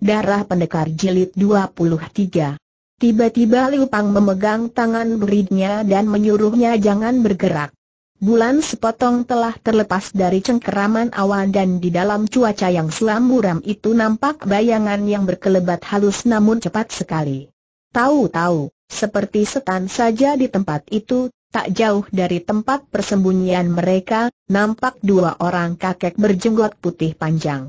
Darah Pendekar Jilid 23 Tiba-tiba Liu Pang memegang tangan beridnya dan menyuruhnya jangan bergerak. Bulan sepotong telah terlepas dari cengkeraman awan dan di dalam cuaca yang selam buram itu nampak bayangan yang berkelebat halus namun cepat sekali. Tahu-tahu, seperti setan saja di tempat itu, tak jauh dari tempat persembunyian mereka, nampak dua orang kakek berjenggot putih panjang.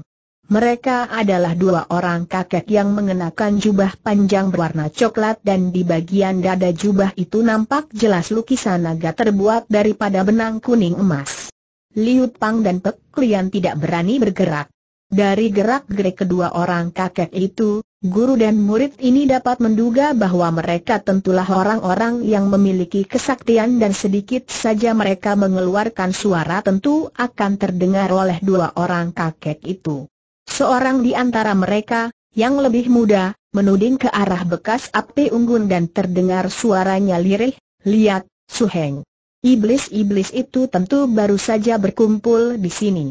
Mereka adalah dua orang kakek yang mengenakan jubah panjang berwarna coklat dan di bagian dada jubah itu nampak jelas lukisan naga terbuat daripada benang kuning emas. Liu Pang dan Pek Lian tidak berani bergerak. Dari gerak-gerik kedua orang kakek itu, guru dan murid ini dapat menduga bahwa mereka tentulah orang-orang yang memiliki kesaktian dan sedikit saja mereka mengeluarkan suara tentu akan terdengar oleh dua orang kakek itu. Seorang di antara mereka, yang lebih muda, menuding ke arah bekas api unggun dan terdengar suaranya lirih, lihat, Suheng. Iblis-iblis itu tentu baru saja berkumpul di sini.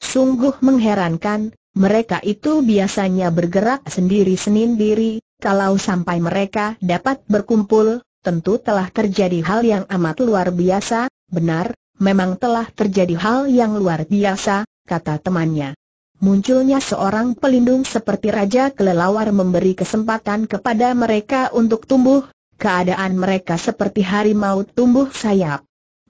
Sungguh mengherankan, mereka itu biasanya bergerak sendiri-sendiri, kalau sampai mereka dapat berkumpul, tentu telah terjadi hal yang amat luar biasa, benar, memang telah terjadi hal yang luar biasa, kata temannya. Munculnya seorang pelindung seperti Raja Kelelawar memberi kesempatan kepada mereka untuk tumbuh, keadaan mereka seperti harimau tumbuh sayap.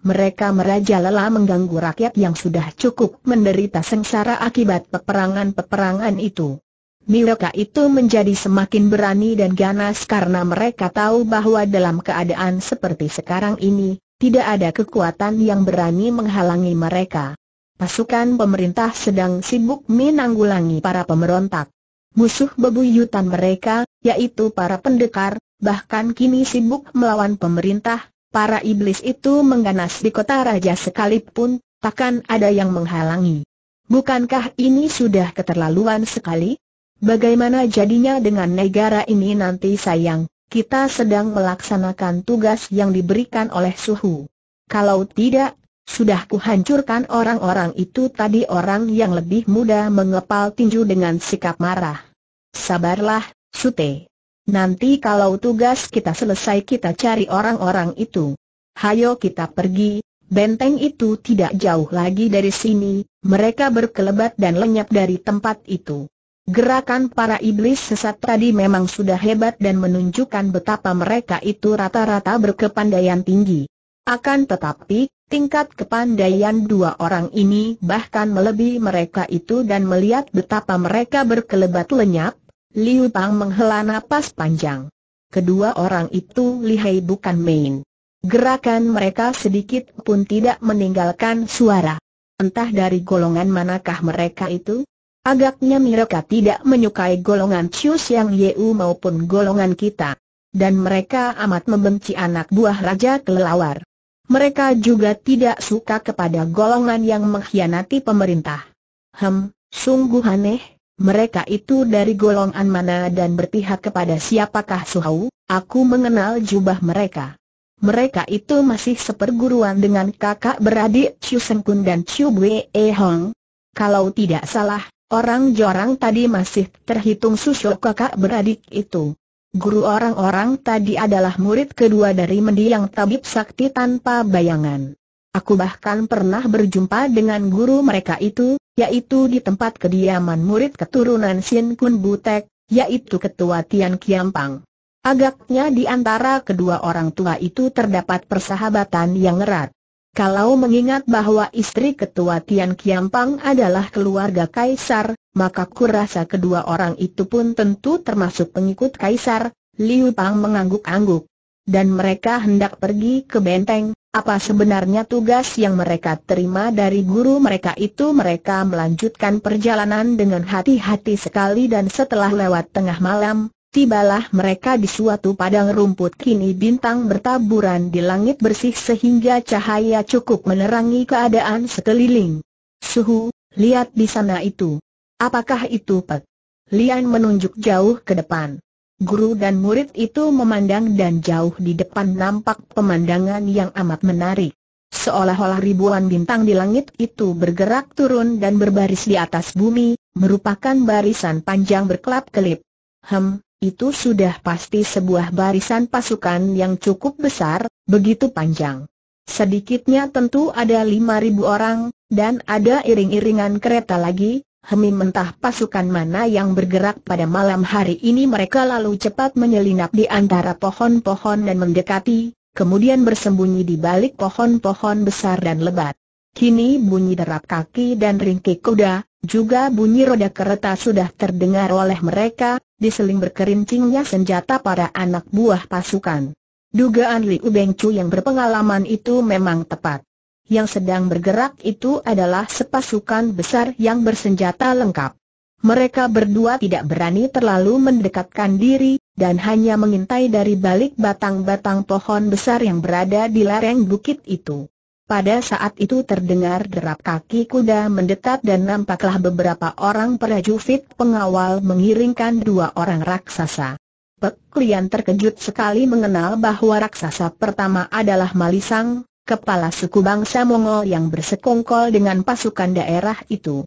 Mereka merajalela mengganggu rakyat yang sudah cukup menderita sengsara akibat peperangan-peperangan itu. Mereka itu menjadi semakin berani dan ganas karena mereka tahu bahwa dalam keadaan seperti sekarang ini, tidak ada kekuatan yang berani menghalangi mereka pasukan pemerintah sedang sibuk menanggulangi para pemberontak. Musuh bebuyutan mereka, yaitu para pendekar, bahkan kini sibuk melawan pemerintah, para iblis itu mengganas di kota raja sekalipun, takkan ada yang menghalangi. Bukankah ini sudah keterlaluan sekali? Bagaimana jadinya dengan negara ini nanti sayang, kita sedang melaksanakan tugas yang diberikan oleh suhu. Kalau tidak, sudah kuhancurkan orang-orang itu tadi orang yang lebih muda mengepal tinju dengan sikap marah. Sabarlah, Sute. Nanti kalau tugas kita selesai kita cari orang-orang itu. Hayo kita pergi, benteng itu tidak jauh lagi dari sini, mereka berkelebat dan lenyap dari tempat itu. Gerakan para iblis sesat tadi memang sudah hebat dan menunjukkan betapa mereka itu rata-rata berkepandaian tinggi. Akan tetapi, tingkat kepandaian dua orang ini bahkan melebihi mereka itu dan melihat betapa mereka berkelebat lenyap, Liu Pang menghela napas panjang. Kedua orang itu lihai bukan main. Gerakan mereka sedikit pun tidak meninggalkan suara. Entah dari golongan manakah mereka itu? Agaknya mereka tidak menyukai golongan Cius yang Yeu maupun golongan kita. Dan mereka amat membenci anak buah Raja Kelelawar mereka juga tidak suka kepada golongan yang mengkhianati pemerintah. Hem, sungguh aneh, mereka itu dari golongan mana dan berpihak kepada siapakah Suhau, aku mengenal jubah mereka. Mereka itu masih seperguruan dengan kakak beradik Chu Sengkun dan Chu Bwe e Hong. Kalau tidak salah, orang jorang tadi masih terhitung susuk kakak beradik itu guru orang-orang tadi adalah murid kedua dari mendiang tabib sakti tanpa bayangan. Aku bahkan pernah berjumpa dengan guru mereka itu, yaitu di tempat kediaman murid keturunan Sin Kun Butek, yaitu ketua Tian Kiampang. Agaknya di antara kedua orang tua itu terdapat persahabatan yang erat. Kalau mengingat bahwa istri ketua Tian Kiampang adalah keluarga kaisar, maka kurasa kedua orang itu pun tentu termasuk pengikut kaisar, Liu Pang mengangguk-angguk. Dan mereka hendak pergi ke benteng, apa sebenarnya tugas yang mereka terima dari guru mereka itu mereka melanjutkan perjalanan dengan hati-hati sekali dan setelah lewat tengah malam, tibalah mereka di suatu padang rumput kini bintang bertaburan di langit bersih sehingga cahaya cukup menerangi keadaan sekeliling. Suhu, lihat di sana itu. Apakah itu Pek? Lian menunjuk jauh ke depan. Guru dan murid itu memandang dan jauh di depan nampak pemandangan yang amat menarik. Seolah-olah ribuan bintang di langit itu bergerak turun dan berbaris di atas bumi, merupakan barisan panjang berkelap-kelip. Hem, itu sudah pasti sebuah barisan pasukan yang cukup besar, begitu panjang. Sedikitnya tentu ada ribu orang, dan ada iring-iringan kereta lagi, Hemi mentah pasukan mana yang bergerak pada malam hari ini mereka lalu cepat menyelinap di antara pohon-pohon dan mendekati, kemudian bersembunyi di balik pohon-pohon besar dan lebat. Kini bunyi derap kaki dan ringkik kuda, juga bunyi roda kereta sudah terdengar oleh mereka, diseling berkerincingnya senjata para anak buah pasukan. Dugaan Liu Beng yang berpengalaman itu memang tepat. Yang sedang bergerak itu adalah sepasukan besar yang bersenjata lengkap. Mereka berdua tidak berani terlalu mendekatkan diri, dan hanya mengintai dari balik batang-batang pohon besar yang berada di lereng bukit itu. Pada saat itu terdengar derap kaki kuda mendetak dan nampaklah beberapa orang prajurit pengawal mengiringkan dua orang raksasa. Peklian terkejut sekali mengenal bahwa raksasa pertama adalah Malisang, kepala suku bangsa Mongol yang bersekongkol dengan pasukan daerah itu.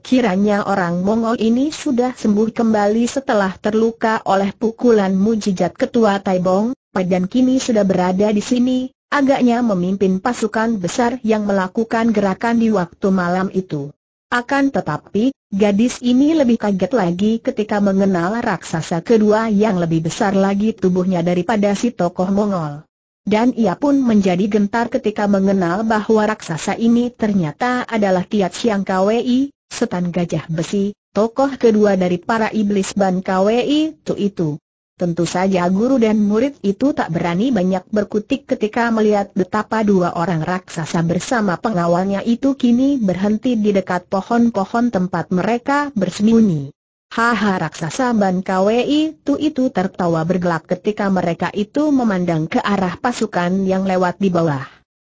Kiranya orang Mongol ini sudah sembuh kembali setelah terluka oleh pukulan mujizat ketua Taibong, dan kini sudah berada di sini, Agaknya memimpin pasukan besar yang melakukan gerakan di waktu malam itu. Akan tetapi, gadis ini lebih kaget lagi ketika mengenal raksasa kedua yang lebih besar lagi tubuhnya daripada si tokoh Mongol. Dan ia pun menjadi gentar ketika mengenal bahwa raksasa ini ternyata adalah Tiat Siang Kwei, setan gajah besi, tokoh kedua dari para iblis Ban Kwei itu itu. Tentu saja guru dan murid itu tak berani banyak berkutik ketika melihat betapa dua orang raksasa bersama pengawalnya itu kini berhenti di dekat pohon-pohon tempat mereka bersembunyi. Haha raksasa Ban Kwe itu itu tertawa bergelak ketika mereka itu memandang ke arah pasukan yang lewat di bawah.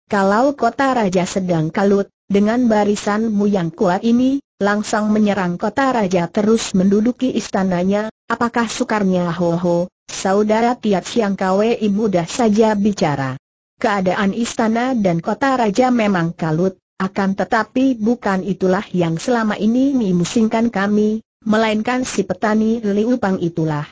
Kalau kota raja sedang kalut, dengan barisanmu yang kuat ini, langsung menyerang kota raja terus menduduki istananya, Apakah sukarnya Ho Ho? saudara tiap Siang ibu mudah saja bicara. Keadaan istana dan kota raja memang kalut, akan tetapi bukan itulah yang selama ini memusingkan kami, melainkan si petani Liupang itulah.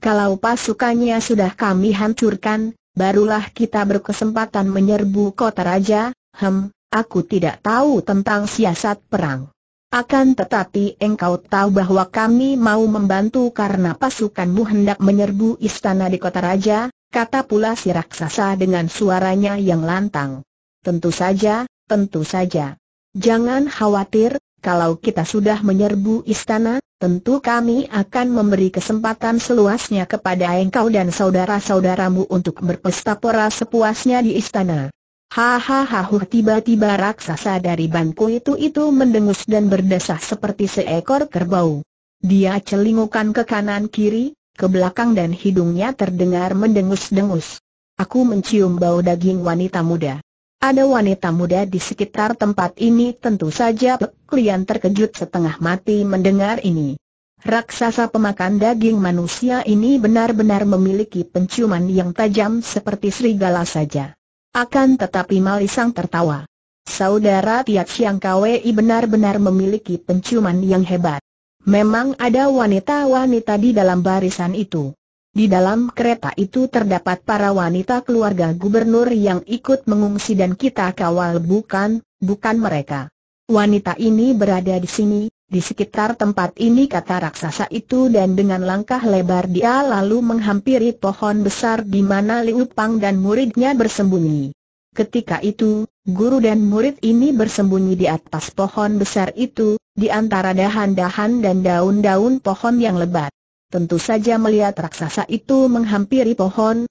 Kalau pasukannya sudah kami hancurkan, barulah kita berkesempatan menyerbu kota raja, hem, aku tidak tahu tentang siasat perang. Akan tetapi engkau tahu bahwa kami mau membantu karena pasukanmu hendak menyerbu istana di kota raja, kata pula si raksasa dengan suaranya yang lantang. Tentu saja, tentu saja. Jangan khawatir, kalau kita sudah menyerbu istana, tentu kami akan memberi kesempatan seluasnya kepada engkau dan saudara-saudaramu untuk berpesta pora sepuasnya di istana. Hahaha tiba-tiba raksasa dari bangku itu itu mendengus dan berdesah seperti seekor kerbau. Dia celingukan ke kanan kiri, ke belakang dan hidungnya terdengar mendengus-dengus. Aku mencium bau daging wanita muda. Ada wanita muda di sekitar tempat ini tentu saja klien terkejut setengah mati mendengar ini. Raksasa pemakan daging manusia ini benar-benar memiliki penciuman yang tajam seperti serigala saja. Akan tetapi Malisang tertawa. Saudara Tiat Siang Kwei benar-benar memiliki penciuman yang hebat. Memang ada wanita-wanita di dalam barisan itu. Di dalam kereta itu terdapat para wanita keluarga gubernur yang ikut mengungsi dan kita kawal bukan, bukan mereka. Wanita ini berada di sini, di sekitar tempat ini kata raksasa itu dan dengan langkah lebar dia lalu menghampiri pohon besar di mana Liu Pang dan muridnya bersembunyi. Ketika itu, guru dan murid ini bersembunyi di atas pohon besar itu, di antara dahan-dahan dan daun-daun pohon yang lebat. Tentu saja melihat raksasa itu menghampiri pohon,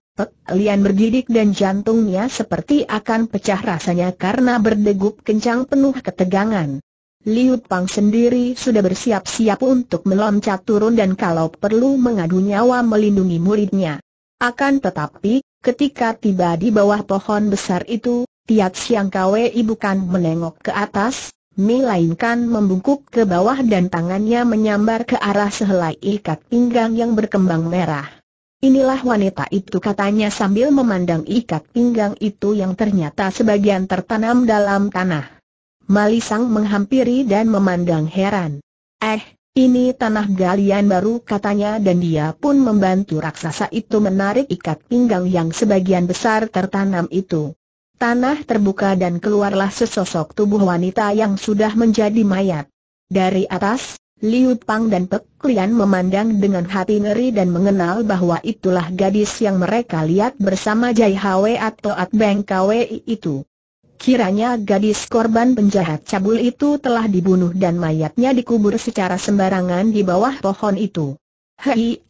Lian bergidik dan jantungnya seperti akan pecah rasanya karena berdegup kencang penuh ketegangan. Liu Pang sendiri sudah bersiap-siap untuk meloncat turun dan kalau perlu mengadu nyawa melindungi muridnya. Akan tetapi, ketika tiba di bawah pohon besar itu, Tiat Siang Kwe bukan menengok ke atas, melainkan membungkuk ke bawah dan tangannya menyambar ke arah sehelai ikat pinggang yang berkembang merah. Inilah wanita itu katanya sambil memandang ikat pinggang itu yang ternyata sebagian tertanam dalam tanah. Malisang menghampiri dan memandang heran. Eh, ini tanah galian baru katanya dan dia pun membantu raksasa itu menarik ikat pinggang yang sebagian besar tertanam itu. Tanah terbuka dan keluarlah sesosok tubuh wanita yang sudah menjadi mayat. Dari atas, Liu Pang dan Pek Lian memandang dengan hati ngeri dan mengenal bahwa itulah gadis yang mereka lihat bersama Jai Hwe atau At Beng Kwe itu. Kiranya gadis korban penjahat cabul itu telah dibunuh dan mayatnya dikubur secara sembarangan di bawah pohon itu. Hei,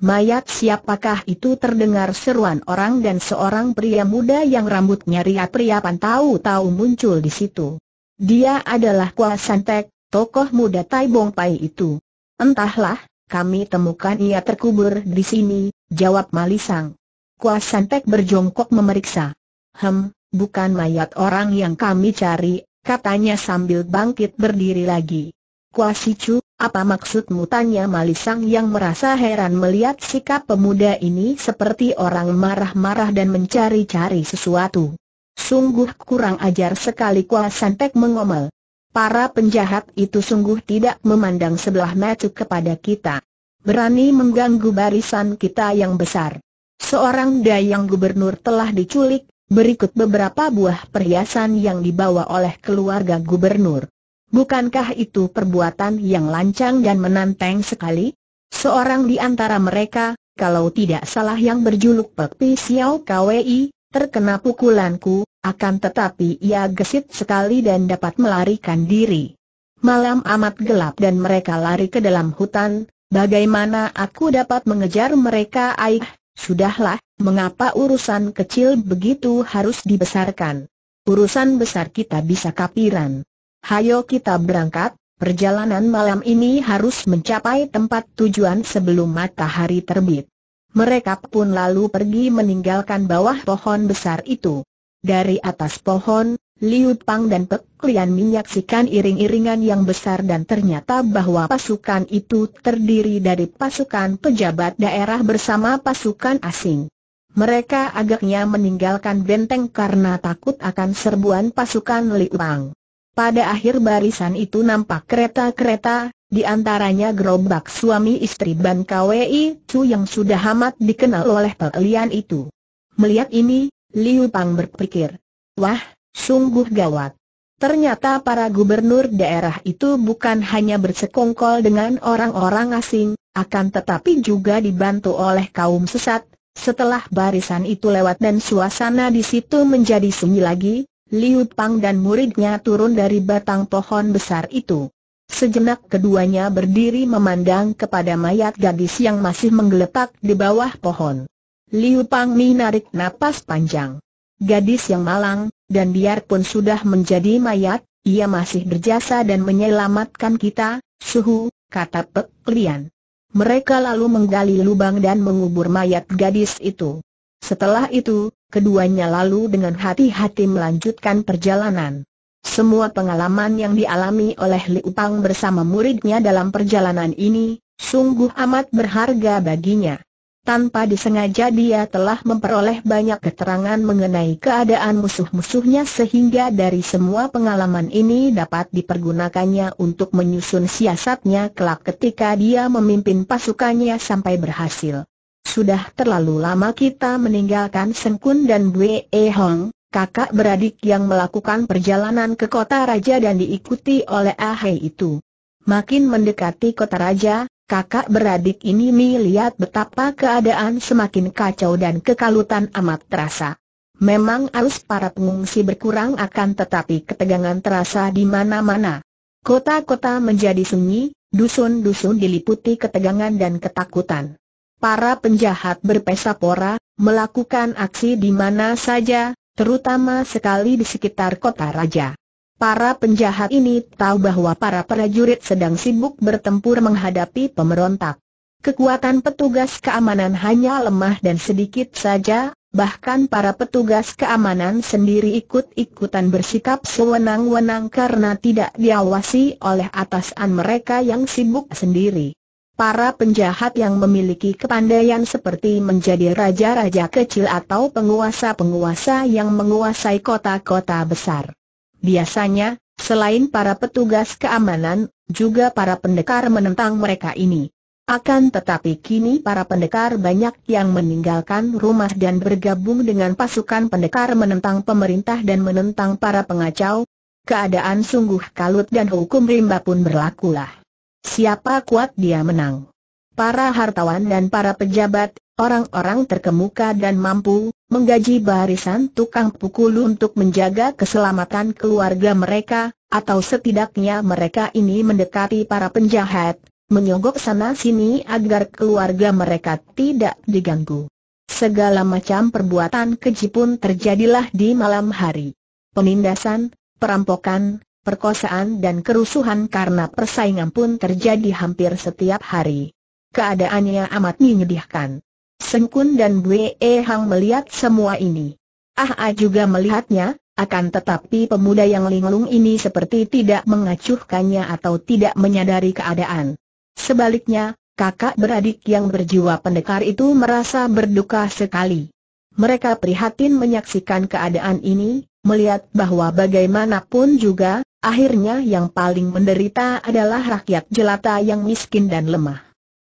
mayat siapakah itu terdengar seruan orang dan seorang pria muda yang rambutnya ria riapan tahu-tahu muncul di situ. Dia adalah Kwa Santek, tokoh muda Tai Bong Pai itu. Entahlah, kami temukan ia terkubur di sini, jawab Malisang. Kwa Santek berjongkok memeriksa. Hem, bukan mayat orang yang kami cari, katanya sambil bangkit berdiri lagi. Kuasi Chu, apa maksudmu tanya Malisang yang merasa heran melihat sikap pemuda ini seperti orang marah-marah dan mencari-cari sesuatu. Sungguh kurang ajar sekali Kuasantek mengomel. Para penjahat itu sungguh tidak memandang sebelah mata kepada kita. Berani mengganggu barisan kita yang besar. Seorang dayang gubernur telah diculik, Berikut beberapa buah perhiasan yang dibawa oleh keluarga gubernur. Bukankah itu perbuatan yang lancang dan menanteng sekali? Seorang di antara mereka, kalau tidak salah yang berjuluk Pepi KWI, terkena pukulanku, akan tetapi ia gesit sekali dan dapat melarikan diri. Malam amat gelap dan mereka lari ke dalam hutan, bagaimana aku dapat mengejar mereka aih, Sudahlah, mengapa urusan kecil begitu harus dibesarkan? Urusan besar kita bisa kapiran. Hayo kita berangkat, perjalanan malam ini harus mencapai tempat tujuan sebelum matahari terbit. Mereka pun lalu pergi meninggalkan bawah pohon besar itu. Dari atas pohon, Liu Pang dan Pek Lian menyaksikan iring-iringan yang besar dan ternyata bahwa pasukan itu terdiri dari pasukan pejabat daerah bersama pasukan asing. Mereka agaknya meninggalkan benteng karena takut akan serbuan pasukan Liu Pang. Pada akhir barisan itu nampak kereta-kereta, di antaranya gerobak suami istri Ban Kwei Chu yang sudah amat dikenal oleh Pek Lian itu. Melihat ini, Liu Pang berpikir, Wah, Sungguh gawat. Ternyata para gubernur daerah itu bukan hanya bersekongkol dengan orang-orang asing, akan tetapi juga dibantu oleh kaum sesat. Setelah barisan itu lewat dan suasana di situ menjadi sunyi lagi, Liu Pang dan muridnya turun dari batang pohon besar itu. Sejenak keduanya berdiri memandang kepada mayat gadis yang masih menggeletak di bawah pohon. Liu Pang menarik napas panjang. Gadis yang malang, dan biarpun sudah menjadi mayat, ia masih berjasa dan menyelamatkan kita, suhu, kata Pek Lian. Mereka lalu menggali lubang dan mengubur mayat gadis itu. Setelah itu, keduanya lalu dengan hati-hati melanjutkan perjalanan. Semua pengalaman yang dialami oleh Liu Pang bersama muridnya dalam perjalanan ini, sungguh amat berharga baginya. Tanpa disengaja dia telah memperoleh banyak keterangan mengenai keadaan musuh-musuhnya sehingga dari semua pengalaman ini dapat dipergunakannya untuk menyusun siasatnya kelak ketika dia memimpin pasukannya sampai berhasil. Sudah terlalu lama kita meninggalkan Sengkun dan E Hong, kakak beradik yang melakukan perjalanan ke kota raja dan diikuti oleh Ahe itu. Makin mendekati kota raja, kakak beradik ini melihat betapa keadaan semakin kacau dan kekalutan amat terasa. Memang arus para pengungsi berkurang akan tetapi ketegangan terasa di mana-mana. Kota-kota menjadi sunyi, dusun-dusun diliputi ketegangan dan ketakutan. Para penjahat berpesa pora, melakukan aksi di mana saja, terutama sekali di sekitar kota raja. Para penjahat ini tahu bahwa para prajurit sedang sibuk bertempur menghadapi pemberontak. Kekuatan petugas keamanan hanya lemah dan sedikit saja, bahkan para petugas keamanan sendiri ikut-ikutan bersikap sewenang-wenang karena tidak diawasi oleh atasan mereka yang sibuk sendiri. Para penjahat yang memiliki kepandaian seperti menjadi raja-raja kecil atau penguasa-penguasa yang menguasai kota-kota besar. Biasanya, selain para petugas keamanan, juga para pendekar menentang mereka ini. Akan tetapi kini para pendekar banyak yang meninggalkan rumah dan bergabung dengan pasukan pendekar menentang pemerintah dan menentang para pengacau. Keadaan sungguh kalut dan hukum rimba pun berlakulah. Siapa kuat dia menang para hartawan dan para pejabat, orang-orang terkemuka dan mampu, menggaji barisan tukang pukul untuk menjaga keselamatan keluarga mereka, atau setidaknya mereka ini mendekati para penjahat, menyogok sana-sini agar keluarga mereka tidak diganggu. Segala macam perbuatan keji pun terjadilah di malam hari. Penindasan, perampokan, perkosaan dan kerusuhan karena persaingan pun terjadi hampir setiap hari. Keadaannya amat menyedihkan. Sengkun dan Bwe Hang melihat semua ini. Ah A ah, juga melihatnya, akan tetapi pemuda yang linglung ini seperti tidak mengacuhkannya atau tidak menyadari keadaan. Sebaliknya, kakak beradik yang berjiwa pendekar itu merasa berduka sekali. Mereka prihatin menyaksikan keadaan ini, melihat bahwa bagaimanapun juga, akhirnya yang paling menderita adalah rakyat jelata yang miskin dan lemah.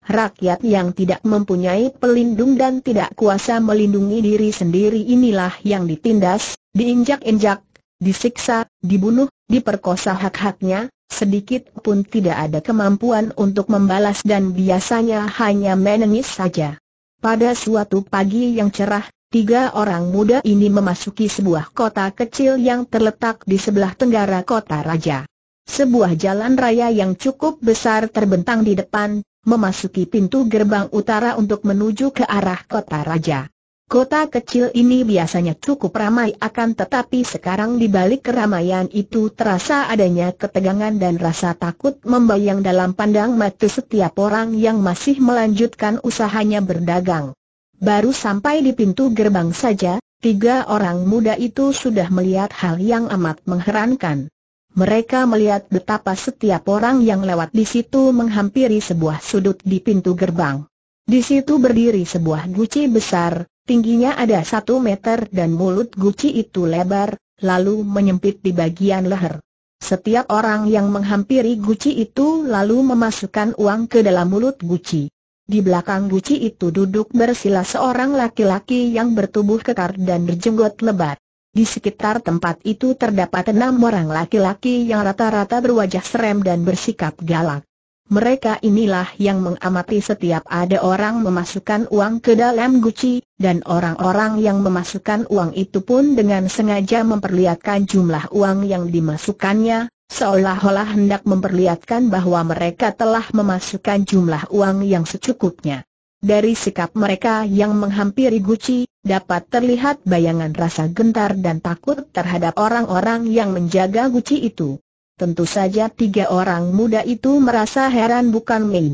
Rakyat yang tidak mempunyai pelindung dan tidak kuasa melindungi diri sendiri inilah yang ditindas, diinjak-injak, disiksa, dibunuh, diperkosa hak-haknya, sedikit pun tidak ada kemampuan untuk membalas dan biasanya hanya menangis saja. Pada suatu pagi yang cerah, tiga orang muda ini memasuki sebuah kota kecil yang terletak di sebelah tenggara kota raja. Sebuah jalan raya yang cukup besar terbentang di depan, memasuki pintu gerbang utara untuk menuju ke arah kota raja. Kota kecil ini biasanya cukup ramai akan tetapi sekarang di balik keramaian itu terasa adanya ketegangan dan rasa takut membayang dalam pandang mata setiap orang yang masih melanjutkan usahanya berdagang. Baru sampai di pintu gerbang saja, tiga orang muda itu sudah melihat hal yang amat mengherankan. Mereka melihat betapa setiap orang yang lewat di situ menghampiri sebuah sudut di pintu gerbang. Di situ berdiri sebuah guci besar, tingginya ada satu meter dan mulut guci itu lebar, lalu menyempit di bagian leher. Setiap orang yang menghampiri guci itu lalu memasukkan uang ke dalam mulut guci. Di belakang guci itu duduk bersila seorang laki-laki yang bertubuh kekar dan berjenggot lebat. Di sekitar tempat itu terdapat enam orang laki-laki yang rata-rata berwajah serem dan bersikap galak. Mereka inilah yang mengamati setiap ada orang memasukkan uang ke dalam guci, dan orang-orang yang memasukkan uang itu pun dengan sengaja memperlihatkan jumlah uang yang dimasukkannya, seolah-olah hendak memperlihatkan bahwa mereka telah memasukkan jumlah uang yang secukupnya. Dari sikap mereka yang menghampiri Gucci, dapat terlihat bayangan rasa gentar dan takut terhadap orang-orang yang menjaga Gucci itu. Tentu saja tiga orang muda itu merasa heran bukan main.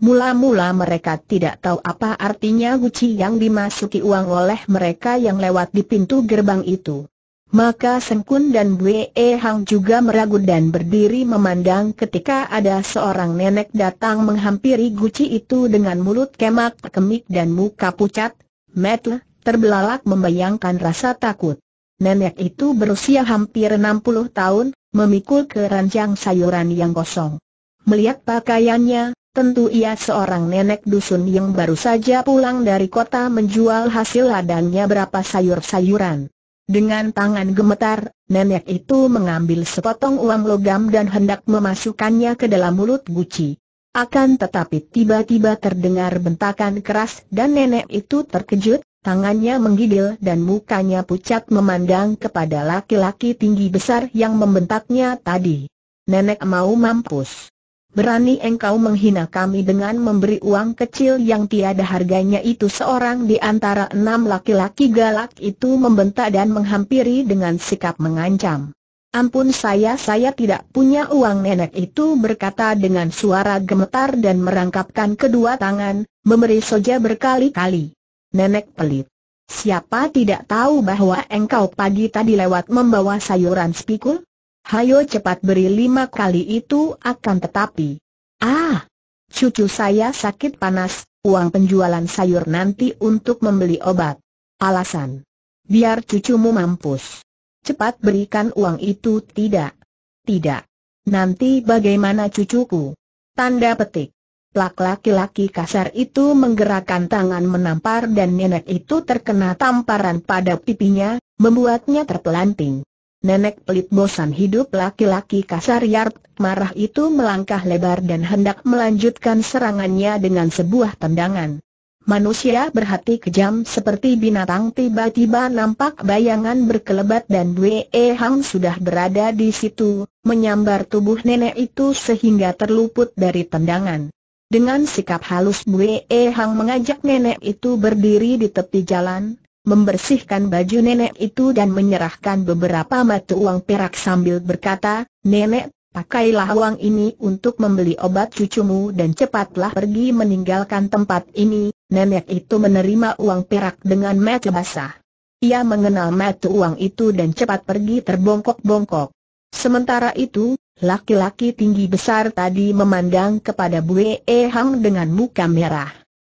Mula-mula mereka tidak tahu apa artinya Guci yang dimasuki uang oleh mereka yang lewat di pintu gerbang itu. Maka Sengkun dan Bwe Hang juga meragu dan berdiri memandang ketika ada seorang nenek datang menghampiri guci itu dengan mulut kemak kemik dan muka pucat, metle, terbelalak membayangkan rasa takut. Nenek itu berusia hampir 60 tahun, memikul keranjang sayuran yang kosong. Melihat pakaiannya, tentu ia seorang nenek dusun yang baru saja pulang dari kota menjual hasil ladangnya berapa sayur-sayuran. Dengan tangan gemetar, nenek itu mengambil sepotong uang logam dan hendak memasukkannya ke dalam mulut guci. Akan tetapi tiba-tiba terdengar bentakan keras dan nenek itu terkejut, tangannya menggigil dan mukanya pucat memandang kepada laki-laki tinggi besar yang membentaknya tadi. Nenek mau mampus. Berani engkau menghina kami dengan memberi uang kecil yang tiada harganya itu Seorang di antara enam laki-laki galak itu membentak dan menghampiri dengan sikap mengancam Ampun saya saya tidak punya uang nenek itu berkata dengan suara gemetar dan merangkapkan kedua tangan, memberi soja berkali-kali Nenek pelit Siapa tidak tahu bahwa engkau pagi tadi lewat membawa sayuran spikul? Hayo cepat beri lima kali itu akan tetapi. Ah! Cucu saya sakit panas, uang penjualan sayur nanti untuk membeli obat. Alasan. Biar cucumu mampus. Cepat berikan uang itu tidak. Tidak. Nanti bagaimana cucuku? Tanda petik. Plak laki-laki kasar itu menggerakkan tangan menampar dan nenek itu terkena tamparan pada pipinya, membuatnya terpelanting. Nenek pelit bosan hidup laki-laki kasar Yard marah itu melangkah lebar dan hendak melanjutkan serangannya dengan sebuah tendangan. Manusia berhati kejam seperti binatang tiba-tiba nampak bayangan berkelebat dan Wee Hang sudah berada di situ, menyambar tubuh nenek itu sehingga terluput dari tendangan. Dengan sikap halus Wee Hang mengajak nenek itu berdiri di tepi jalan, membersihkan baju nenek itu dan menyerahkan beberapa mata uang perak sambil berkata, Nenek, pakailah uang ini untuk membeli obat cucumu dan cepatlah pergi meninggalkan tempat ini. Nenek itu menerima uang perak dengan mata basah. Ia mengenal mata uang itu dan cepat pergi terbongkok-bongkok. Sementara itu, laki-laki tinggi besar tadi memandang kepada Bu e Hang dengan muka merah.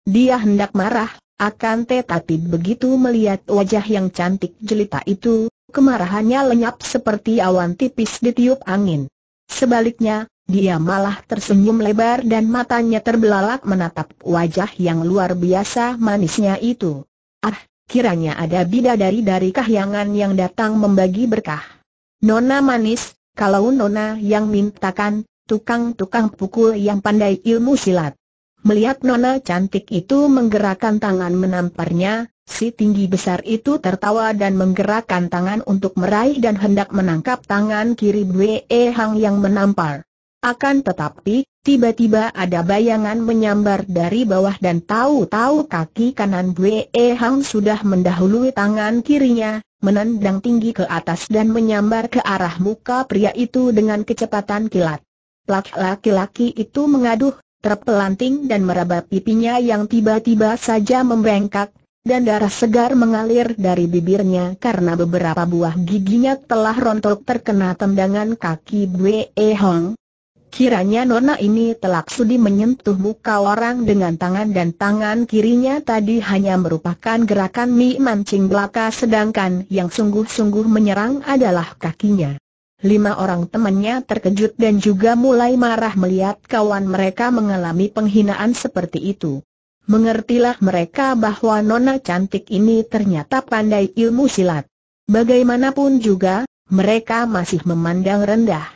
Dia hendak marah, akan tetapi begitu melihat wajah yang cantik jelita itu, kemarahannya lenyap seperti awan tipis ditiup angin. Sebaliknya, dia malah tersenyum lebar dan matanya terbelalak menatap wajah yang luar biasa manisnya itu. Ah, kiranya ada bidadari dari kahyangan yang datang membagi berkah. Nona manis, kalau Nona yang mintakan, tukang-tukang pukul yang pandai ilmu silat. Melihat nona cantik itu menggerakkan tangan menamparnya, si tinggi besar itu tertawa dan menggerakkan tangan untuk meraih dan hendak menangkap tangan kiri Bwe Hang yang menampar. Akan tetapi, tiba-tiba ada bayangan menyambar dari bawah dan tahu-tahu kaki kanan Bwe Hang sudah mendahului tangan kirinya, menendang tinggi ke atas dan menyambar ke arah muka pria itu dengan kecepatan kilat. Laki-laki itu mengaduh, terpelanting dan meraba pipinya yang tiba-tiba saja membengkak, dan darah segar mengalir dari bibirnya karena beberapa buah giginya telah rontok terkena tendangan kaki Bwe Hong. Kiranya nona ini telah sudi menyentuh muka orang dengan tangan dan tangan kirinya tadi hanya merupakan gerakan mie mancing belaka sedangkan yang sungguh-sungguh menyerang adalah kakinya. Lima orang temannya terkejut dan juga mulai marah melihat kawan mereka mengalami penghinaan seperti itu. Mengertilah mereka bahwa nona cantik ini ternyata pandai ilmu silat. Bagaimanapun juga, mereka masih memandang rendah.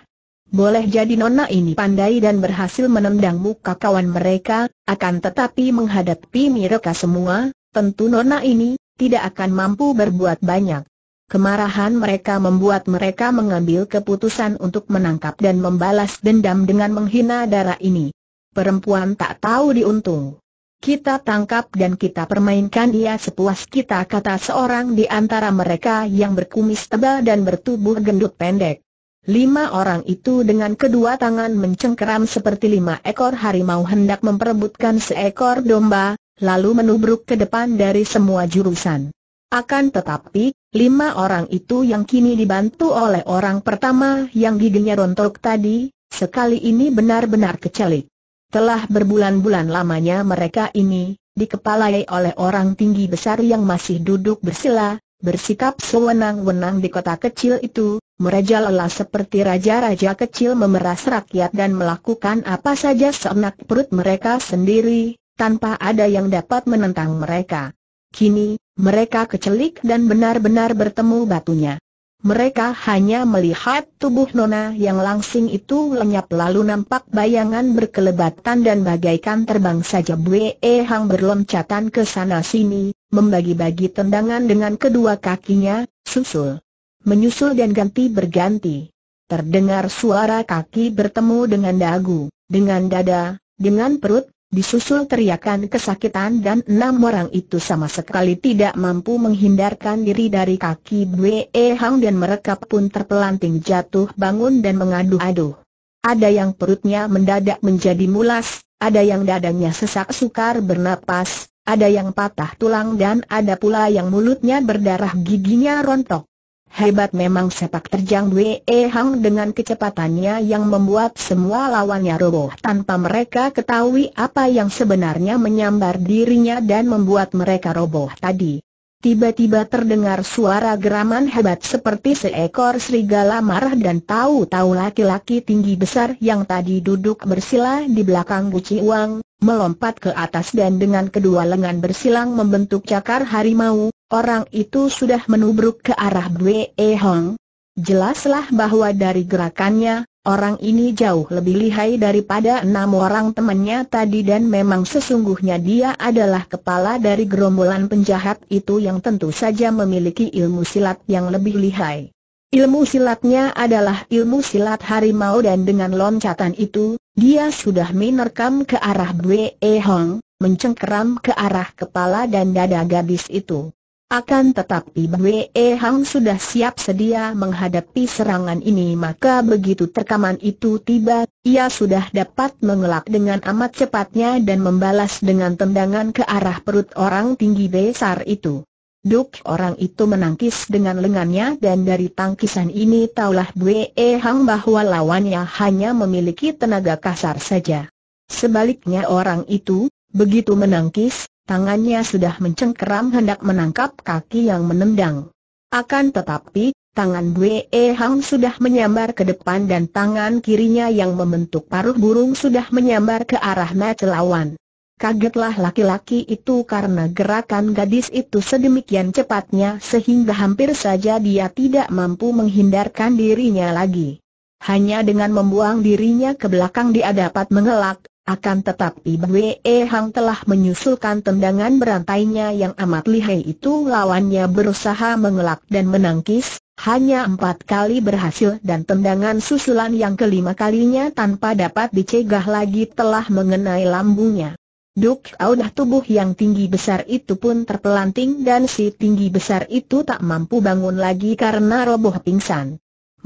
Boleh jadi nona ini pandai dan berhasil menendang muka kawan mereka, akan tetapi menghadapi mereka semua, tentu nona ini tidak akan mampu berbuat banyak. Kemarahan mereka membuat mereka mengambil keputusan untuk menangkap dan membalas dendam dengan menghina darah ini. Perempuan tak tahu diuntung. Kita tangkap dan kita permainkan ia sepuas kita kata seorang di antara mereka yang berkumis tebal dan bertubuh gendut pendek. Lima orang itu dengan kedua tangan mencengkeram seperti lima ekor harimau hendak memperebutkan seekor domba, lalu menubruk ke depan dari semua jurusan. Akan tetapi, Lima orang itu yang kini dibantu oleh orang pertama yang giginya rontok tadi, sekali ini benar-benar kecelik. Telah berbulan-bulan lamanya mereka ini, dikepalai oleh orang tinggi besar yang masih duduk bersila, bersikap sewenang-wenang di kota kecil itu, lelah seperti raja-raja kecil memeras rakyat dan melakukan apa saja seenak perut mereka sendiri, tanpa ada yang dapat menentang mereka. Kini, mereka kecelik dan benar-benar bertemu batunya. Mereka hanya melihat tubuh Nona yang langsing itu lenyap lalu nampak bayangan berkelebatan dan bagaikan terbang saja Bwe Hang berloncatan ke sana sini, membagi-bagi tendangan dengan kedua kakinya, susul. Menyusul dan ganti berganti. Terdengar suara kaki bertemu dengan dagu, dengan dada, dengan perut, Disusul teriakan kesakitan dan enam orang itu sama sekali tidak mampu menghindarkan diri dari kaki Bwe Hang dan mereka pun terpelanting jatuh bangun dan mengadu-adu. Ada yang perutnya mendadak menjadi mulas, ada yang dadanya sesak sukar bernapas, ada yang patah tulang dan ada pula yang mulutnya berdarah giginya rontok. Hebat memang sepak terjang Wei Hang dengan kecepatannya yang membuat semua lawannya roboh tanpa mereka ketahui apa yang sebenarnya menyambar dirinya dan membuat mereka roboh tadi. Tiba-tiba terdengar suara geraman hebat seperti seekor serigala marah dan tahu-tahu laki-laki tinggi besar yang tadi duduk bersila di belakang Guci Wang, melompat ke atas dan dengan kedua lengan bersilang membentuk cakar harimau, Orang itu sudah menubruk ke arah Bwe e Hong. Jelaslah bahwa dari gerakannya, orang ini jauh lebih lihai daripada enam orang temannya tadi dan memang sesungguhnya dia adalah kepala dari gerombolan penjahat itu yang tentu saja memiliki ilmu silat yang lebih lihai. Ilmu silatnya adalah ilmu silat harimau dan dengan loncatan itu, dia sudah menerkam ke arah Bwe e Hong, mencengkeram ke arah kepala dan dada gadis itu. Akan tetapi Bwe Hang sudah siap sedia menghadapi serangan ini maka begitu terkaman itu tiba, ia sudah dapat mengelak dengan amat cepatnya dan membalas dengan tendangan ke arah perut orang tinggi besar itu. Duk orang itu menangkis dengan lengannya dan dari tangkisan ini taulah Bwe Hang bahwa lawannya hanya memiliki tenaga kasar saja. Sebaliknya orang itu, begitu menangkis, tangannya sudah mencengkeram hendak menangkap kaki yang menendang. Akan tetapi, tangan Wei Hang sudah menyambar ke depan dan tangan kirinya yang membentuk paruh burung sudah menyambar ke arah mata lawan. Kagetlah laki-laki itu karena gerakan gadis itu sedemikian cepatnya sehingga hampir saja dia tidak mampu menghindarkan dirinya lagi. Hanya dengan membuang dirinya ke belakang dia dapat mengelak, akan tetapi Bwe Hang telah menyusulkan tendangan berantainya yang amat lihai itu lawannya berusaha mengelak dan menangkis, hanya empat kali berhasil dan tendangan susulan yang kelima kalinya tanpa dapat dicegah lagi telah mengenai lambungnya. Duk audah tubuh yang tinggi besar itu pun terpelanting dan si tinggi besar itu tak mampu bangun lagi karena roboh pingsan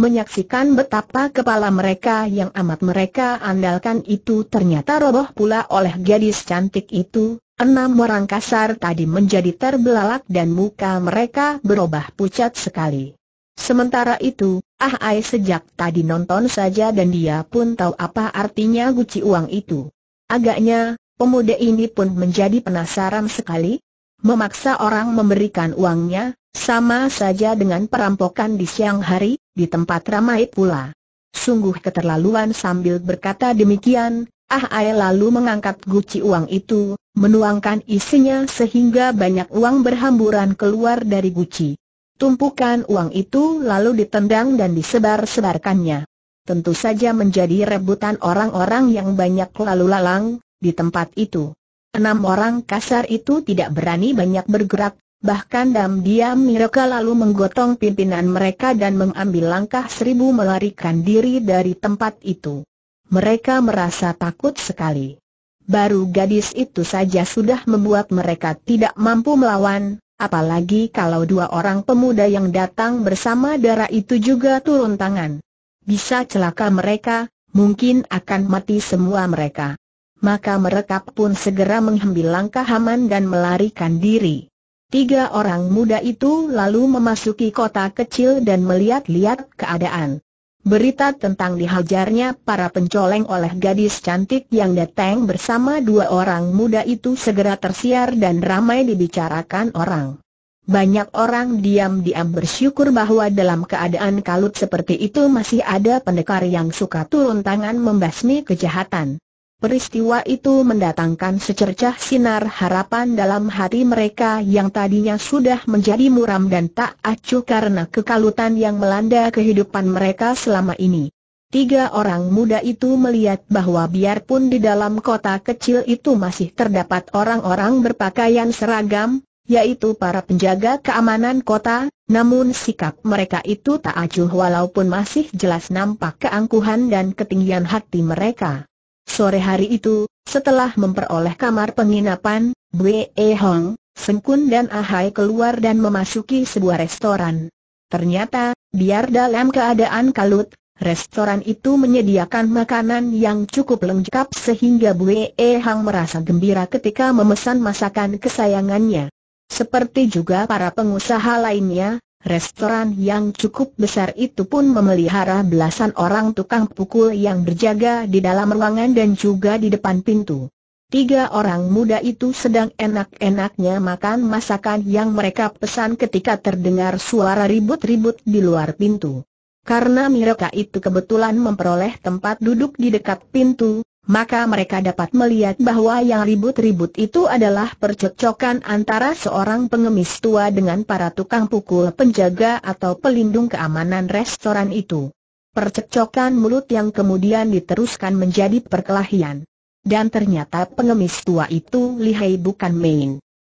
menyaksikan betapa kepala mereka yang amat mereka andalkan itu ternyata roboh pula oleh gadis cantik itu, enam orang kasar tadi menjadi terbelalak dan muka mereka berubah pucat sekali. Sementara itu, Ah Ai sejak tadi nonton saja dan dia pun tahu apa artinya guci uang itu. Agaknya, pemuda ini pun menjadi penasaran sekali. Memaksa orang memberikan uangnya, sama saja dengan perampokan di siang hari, di tempat ramai pula. Sungguh keterlaluan sambil berkata demikian, Ah Ai lalu mengangkat guci uang itu, menuangkan isinya sehingga banyak uang berhamburan keluar dari guci. Tumpukan uang itu lalu ditendang dan disebar-sebarkannya. Tentu saja menjadi rebutan orang-orang yang banyak lalu lalang di tempat itu. Enam orang kasar itu tidak berani banyak bergerak, Bahkan diam-diam mereka lalu menggotong pimpinan mereka dan mengambil langkah seribu melarikan diri dari tempat itu. Mereka merasa takut sekali. Baru gadis itu saja sudah membuat mereka tidak mampu melawan, apalagi kalau dua orang pemuda yang datang bersama darah itu juga turun tangan. Bisa celaka mereka, mungkin akan mati semua mereka. Maka mereka pun segera mengambil langkah aman dan melarikan diri. Tiga orang muda itu lalu memasuki kota kecil dan melihat-lihat keadaan. Berita tentang dihajarnya para pencoleng oleh gadis cantik yang datang bersama dua orang muda itu segera tersiar dan ramai dibicarakan orang. Banyak orang diam-diam bersyukur bahwa dalam keadaan kalut seperti itu masih ada pendekar yang suka turun tangan membasmi kejahatan. Peristiwa itu mendatangkan secercah sinar harapan dalam hati mereka yang tadinya sudah menjadi muram dan tak acuh karena kekalutan yang melanda kehidupan mereka selama ini. Tiga orang muda itu melihat bahwa biarpun di dalam kota kecil itu masih terdapat orang-orang berpakaian seragam, yaitu para penjaga keamanan kota, namun sikap mereka itu tak acuh walaupun masih jelas nampak keangkuhan dan ketinggian hati mereka. Sore hari itu, setelah memperoleh kamar penginapan, Bwe e Hong, Sengkun dan Ahai keluar dan memasuki sebuah restoran. Ternyata, biar dalam keadaan kalut, restoran itu menyediakan makanan yang cukup lengkap sehingga Bwe e Hong merasa gembira ketika memesan masakan kesayangannya. Seperti juga para pengusaha lainnya, Restoran yang cukup besar itu pun memelihara belasan orang tukang pukul yang berjaga di dalam ruangan dan juga di depan pintu. Tiga orang muda itu sedang enak-enaknya makan masakan yang mereka pesan ketika terdengar suara ribut-ribut di luar pintu. Karena mereka itu kebetulan memperoleh tempat duduk di dekat pintu, maka mereka dapat melihat bahwa yang ribut-ribut itu adalah percekcokan antara seorang pengemis tua dengan para tukang pukul penjaga atau pelindung keamanan restoran itu. Percocokan mulut yang kemudian diteruskan menjadi perkelahian. Dan ternyata pengemis tua itu lihai bukan main.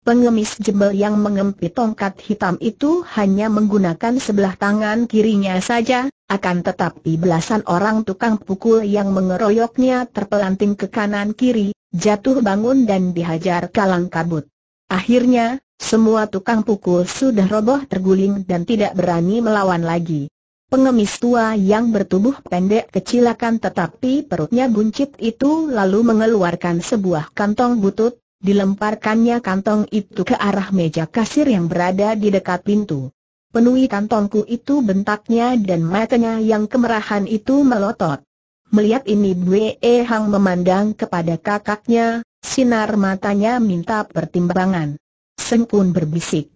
Pengemis jebel yang mengempit tongkat hitam itu hanya menggunakan sebelah tangan kirinya saja, akan tetapi belasan orang tukang pukul yang mengeroyoknya terpelanting ke kanan kiri, jatuh bangun dan dihajar kalang kabut. Akhirnya, semua tukang pukul sudah roboh terguling dan tidak berani melawan lagi. Pengemis tua yang bertubuh pendek kecilakan tetapi perutnya buncit itu lalu mengeluarkan sebuah kantong butut, dilemparkannya kantong itu ke arah meja kasir yang berada di dekat pintu. Penuhi kantongku itu bentaknya dan matanya yang kemerahan itu melotot. Melihat ini Bwe Hang memandang kepada kakaknya, sinar matanya minta pertimbangan. Sengkun berbisik.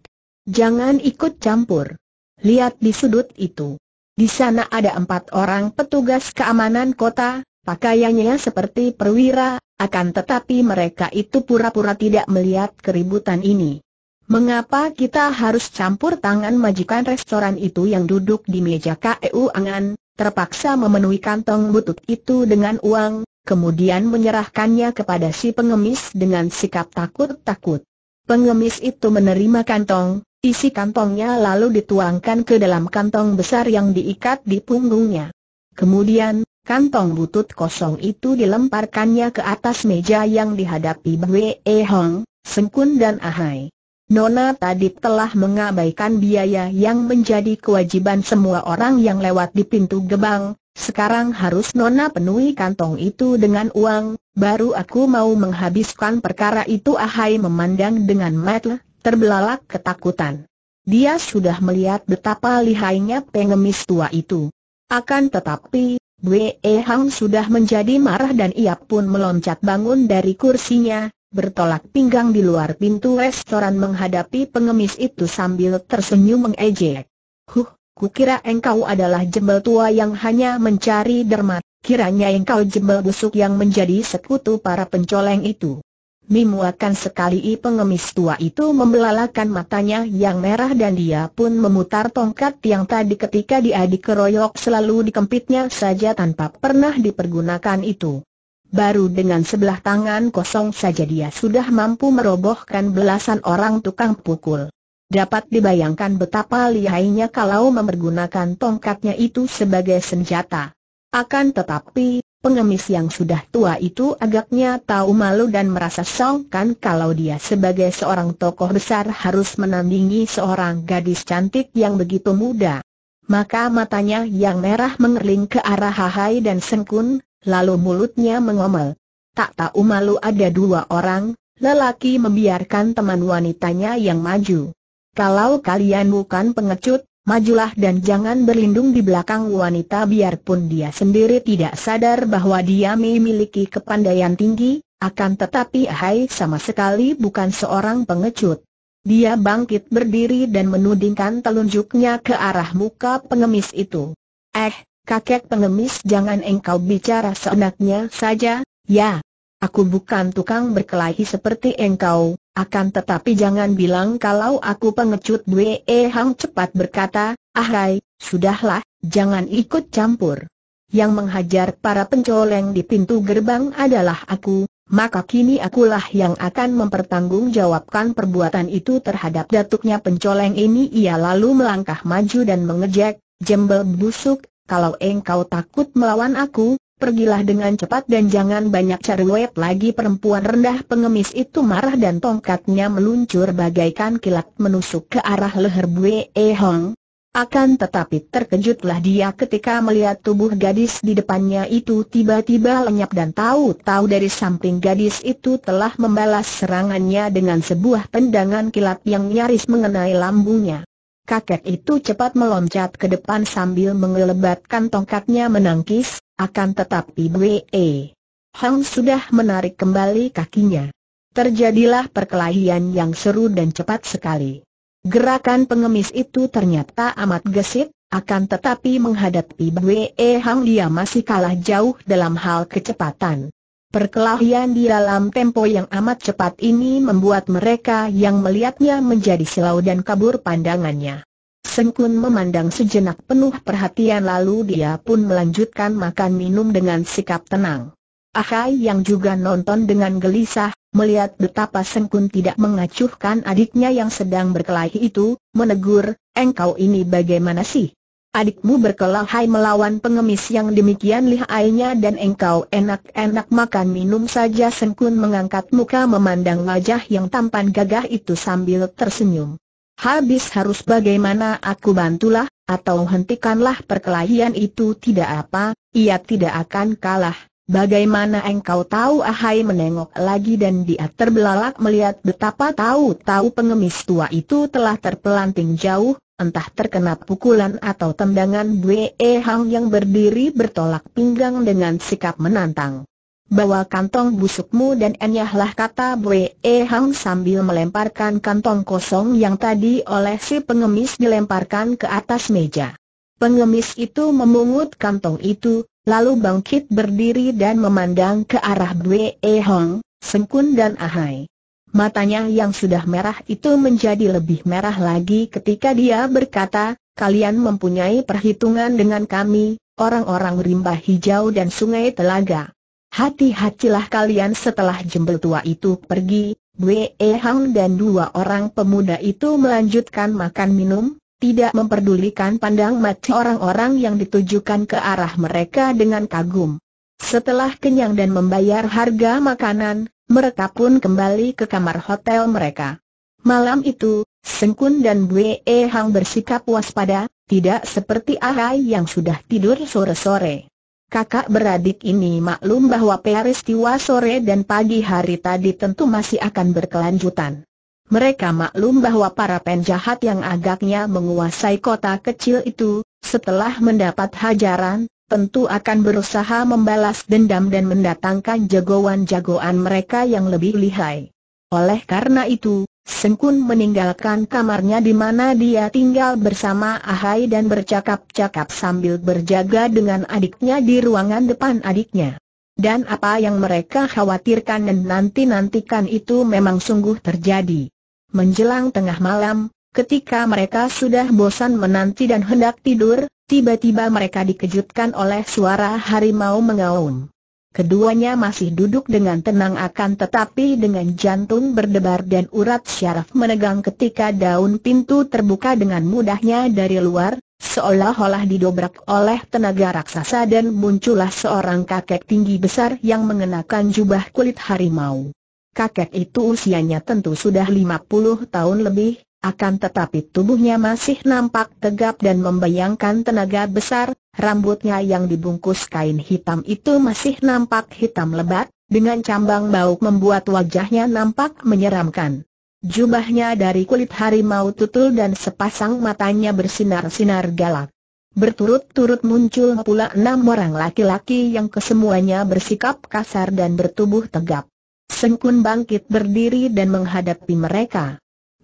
Jangan ikut campur. Lihat di sudut itu. Di sana ada empat orang petugas keamanan kota, pakaiannya seperti perwira, akan tetapi mereka itu pura-pura tidak melihat keributan ini. Mengapa kita harus campur tangan majikan restoran itu yang duduk di meja KEU Angan, terpaksa memenuhi kantong butut itu dengan uang, kemudian menyerahkannya kepada si pengemis dengan sikap takut-takut. Pengemis itu menerima kantong, isi kantongnya lalu dituangkan ke dalam kantong besar yang diikat di punggungnya. Kemudian, kantong butut kosong itu dilemparkannya ke atas meja yang dihadapi Bwe Hong, Sengkun dan Ahai. Nona tadi telah mengabaikan biaya yang menjadi kewajiban semua orang yang lewat di pintu gebang, sekarang harus Nona penuhi kantong itu dengan uang, baru aku mau menghabiskan perkara itu Ahai memandang dengan mata terbelalak ketakutan. Dia sudah melihat betapa lihainya pengemis tua itu. Akan tetapi, Wei Hang sudah menjadi marah dan ia pun meloncat bangun dari kursinya, bertolak pinggang di luar pintu restoran menghadapi pengemis itu sambil tersenyum mengejek. Huh, kukira engkau adalah jembel tua yang hanya mencari dermat, kiranya engkau jembel busuk yang menjadi sekutu para pencoleng itu. Mimuakan sekali i pengemis tua itu membelalakan matanya yang merah dan dia pun memutar tongkat yang tadi ketika dia dikeroyok selalu dikempitnya saja tanpa pernah dipergunakan itu. Baru dengan sebelah tangan kosong saja dia sudah mampu merobohkan belasan orang tukang pukul. Dapat dibayangkan betapa lihainya kalau memergunakan tongkatnya itu sebagai senjata. Akan tetapi, pengemis yang sudah tua itu agaknya tahu malu dan merasa songkan kalau dia sebagai seorang tokoh besar harus menandingi seorang gadis cantik yang begitu muda. Maka matanya yang merah mengerling ke arah Hahai dan Sengkun, lalu mulutnya mengomel. Tak tahu malu ada dua orang, lelaki membiarkan teman wanitanya yang maju. Kalau kalian bukan pengecut, majulah dan jangan berlindung di belakang wanita biarpun dia sendiri tidak sadar bahwa dia memiliki kepandaian tinggi, akan tetapi Hai sama sekali bukan seorang pengecut. Dia bangkit berdiri dan menudingkan telunjuknya ke arah muka pengemis itu. Eh, Kakek pengemis jangan engkau bicara seenaknya saja, ya. Aku bukan tukang berkelahi seperti engkau, akan tetapi jangan bilang kalau aku pengecut Bwe Hang cepat berkata, ahai, sudahlah, jangan ikut campur. Yang menghajar para pencoleng di pintu gerbang adalah aku, maka kini akulah yang akan mempertanggungjawabkan perbuatan itu terhadap datuknya pencoleng ini. Ia lalu melangkah maju dan mengejek, jembel busuk, kalau engkau takut melawan aku, pergilah dengan cepat dan jangan banyak cari lewat lagi perempuan rendah pengemis itu marah dan tongkatnya meluncur bagaikan kilat menusuk ke arah leher Bue e Hong. Akan tetapi terkejutlah dia ketika melihat tubuh gadis di depannya itu tiba-tiba lenyap dan tahu-tahu dari samping gadis itu telah membalas serangannya dengan sebuah tendangan kilat yang nyaris mengenai lambungnya kakek itu cepat meloncat ke depan sambil mengelebatkan tongkatnya menangkis, akan tetapi B.E. Hang sudah menarik kembali kakinya. Terjadilah perkelahian yang seru dan cepat sekali. Gerakan pengemis itu ternyata amat gesit, akan tetapi menghadapi B.E. Hang dia masih kalah jauh dalam hal kecepatan. Perkelahian di dalam tempo yang amat cepat ini membuat mereka yang melihatnya menjadi silau dan kabur pandangannya. Sengkun memandang sejenak penuh perhatian lalu dia pun melanjutkan makan minum dengan sikap tenang. Ahai yang juga nonton dengan gelisah, melihat betapa Sengkun tidak mengacuhkan adiknya yang sedang berkelahi itu, menegur, engkau ini bagaimana sih? Adikmu berkelahi melawan pengemis yang demikian lihainya dan engkau enak-enak makan minum saja Sengkun mengangkat muka memandang wajah yang tampan gagah itu sambil tersenyum. Habis harus bagaimana aku bantulah, atau hentikanlah perkelahian itu tidak apa, ia tidak akan kalah. Bagaimana engkau tahu Ahai menengok lagi dan dia terbelalak melihat betapa tahu-tahu pengemis tua itu telah terpelanting jauh, entah terkena pukulan atau tendangan e Hang yang berdiri bertolak pinggang dengan sikap menantang. Bawa kantong busukmu dan enyahlah kata e Hang sambil melemparkan kantong kosong yang tadi oleh si pengemis dilemparkan ke atas meja. Pengemis itu memungut kantong itu, lalu bangkit berdiri dan memandang ke arah e Hang, Sengkun dan Ahai. Matanya yang sudah merah itu menjadi lebih merah lagi ketika dia berkata, kalian mempunyai perhitungan dengan kami, orang-orang rimba hijau dan sungai telaga. Hati-hatilah kalian setelah jembel tua itu pergi, Bwe Hang dan dua orang pemuda itu melanjutkan makan minum, tidak memperdulikan pandang mati orang-orang yang ditujukan ke arah mereka dengan kagum. Setelah kenyang dan membayar harga makanan, mereka pun kembali ke kamar hotel mereka. Malam itu, Sengkun dan Bue Hang bersikap waspada, tidak seperti Ahai yang sudah tidur sore-sore. Kakak beradik ini maklum bahwa peristiwa sore dan pagi hari tadi tentu masih akan berkelanjutan. Mereka maklum bahwa para penjahat yang agaknya menguasai kota kecil itu, setelah mendapat hajaran, tentu akan berusaha membalas dendam dan mendatangkan jagoan-jagoan mereka yang lebih lihai. Oleh karena itu, Sengkun meninggalkan kamarnya di mana dia tinggal bersama Ahai dan bercakap-cakap sambil berjaga dengan adiknya di ruangan depan adiknya. Dan apa yang mereka khawatirkan dan nanti-nantikan itu memang sungguh terjadi. Menjelang tengah malam, Ketika mereka sudah bosan menanti dan hendak tidur, tiba-tiba mereka dikejutkan oleh suara harimau mengaum. Keduanya masih duduk dengan tenang akan tetapi dengan jantung berdebar dan urat syaraf menegang ketika daun pintu terbuka dengan mudahnya dari luar, seolah-olah didobrak oleh tenaga raksasa dan muncullah seorang kakek tinggi besar yang mengenakan jubah kulit harimau. Kakek itu usianya tentu sudah 50 tahun lebih, akan tetapi tubuhnya masih nampak tegap dan membayangkan tenaga besar, rambutnya yang dibungkus kain hitam itu masih nampak hitam lebat, dengan cambang bau membuat wajahnya nampak menyeramkan. Jubahnya dari kulit harimau tutul dan sepasang matanya bersinar-sinar galak. Berturut-turut muncul pula enam orang laki-laki yang kesemuanya bersikap kasar dan bertubuh tegap. Sengkun bangkit berdiri dan menghadapi mereka.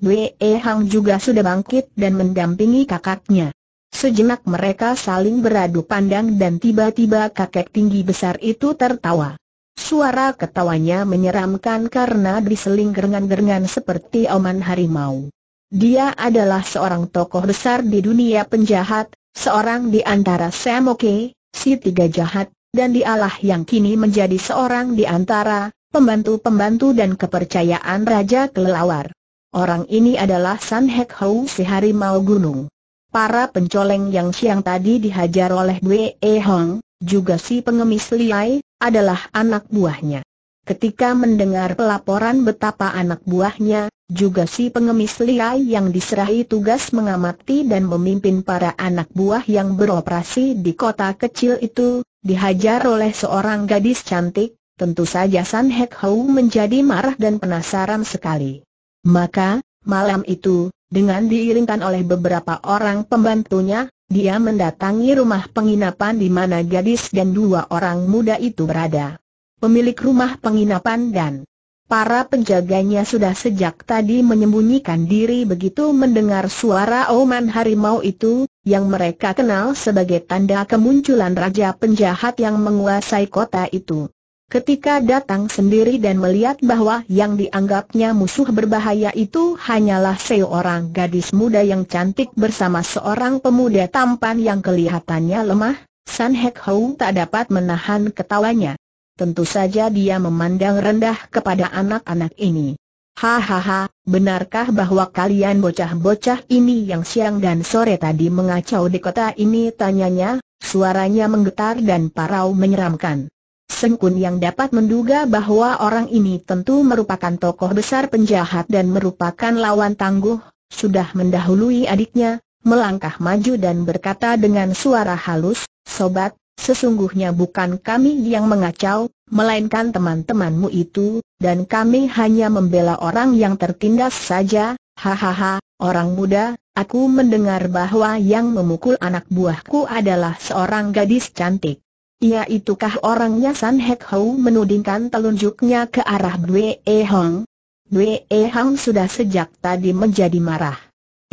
Wei Hang juga sudah bangkit dan mendampingi kakaknya. Sejenak mereka saling beradu pandang dan tiba-tiba kakek tinggi besar itu tertawa. Suara ketawanya menyeramkan karena diseling gerengan-gerengan seperti oman harimau. Dia adalah seorang tokoh besar di dunia penjahat, seorang di antara Semoke, si tiga jahat, dan dialah yang kini menjadi seorang di antara pembantu-pembantu dan kepercayaan Raja Kelelawar. Orang ini adalah San Hek Hou si harimau gunung. Para pencoleng yang siang tadi dihajar oleh Bwe e Hong, juga si pengemis Liai, adalah anak buahnya. Ketika mendengar pelaporan betapa anak buahnya, juga si pengemis Liai yang diserahi tugas mengamati dan memimpin para anak buah yang beroperasi di kota kecil itu, dihajar oleh seorang gadis cantik, tentu saja San Hek Hou menjadi marah dan penasaran sekali. Maka, malam itu, dengan diiringkan oleh beberapa orang pembantunya, dia mendatangi rumah penginapan di mana gadis dan dua orang muda itu berada. Pemilik rumah penginapan dan para penjaganya sudah sejak tadi menyembunyikan diri begitu mendengar suara oman harimau itu, yang mereka kenal sebagai tanda kemunculan raja penjahat yang menguasai kota itu. Ketika datang sendiri dan melihat bahwa yang dianggapnya musuh berbahaya itu hanyalah seorang gadis muda yang cantik bersama seorang pemuda tampan yang kelihatannya lemah, San Hek Hou tak dapat menahan ketawanya. Tentu saja dia memandang rendah kepada anak-anak ini. Hahaha, benarkah bahwa kalian bocah-bocah ini yang siang dan sore tadi mengacau di kota ini? Tanyanya, suaranya menggetar dan parau menyeramkan. Sengkun yang dapat menduga bahwa orang ini tentu merupakan tokoh besar penjahat dan merupakan lawan tangguh, sudah mendahului adiknya, melangkah maju dan berkata dengan suara halus, Sobat, sesungguhnya bukan kami yang mengacau, melainkan teman-temanmu itu, dan kami hanya membela orang yang tertindas saja, hahaha, orang muda, aku mendengar bahwa yang memukul anak buahku adalah seorang gadis cantik. Ia ya itukah orangnya San Hek Hou menudingkan telunjuknya ke arah Bwe e Hong. Bwe e Hong sudah sejak tadi menjadi marah.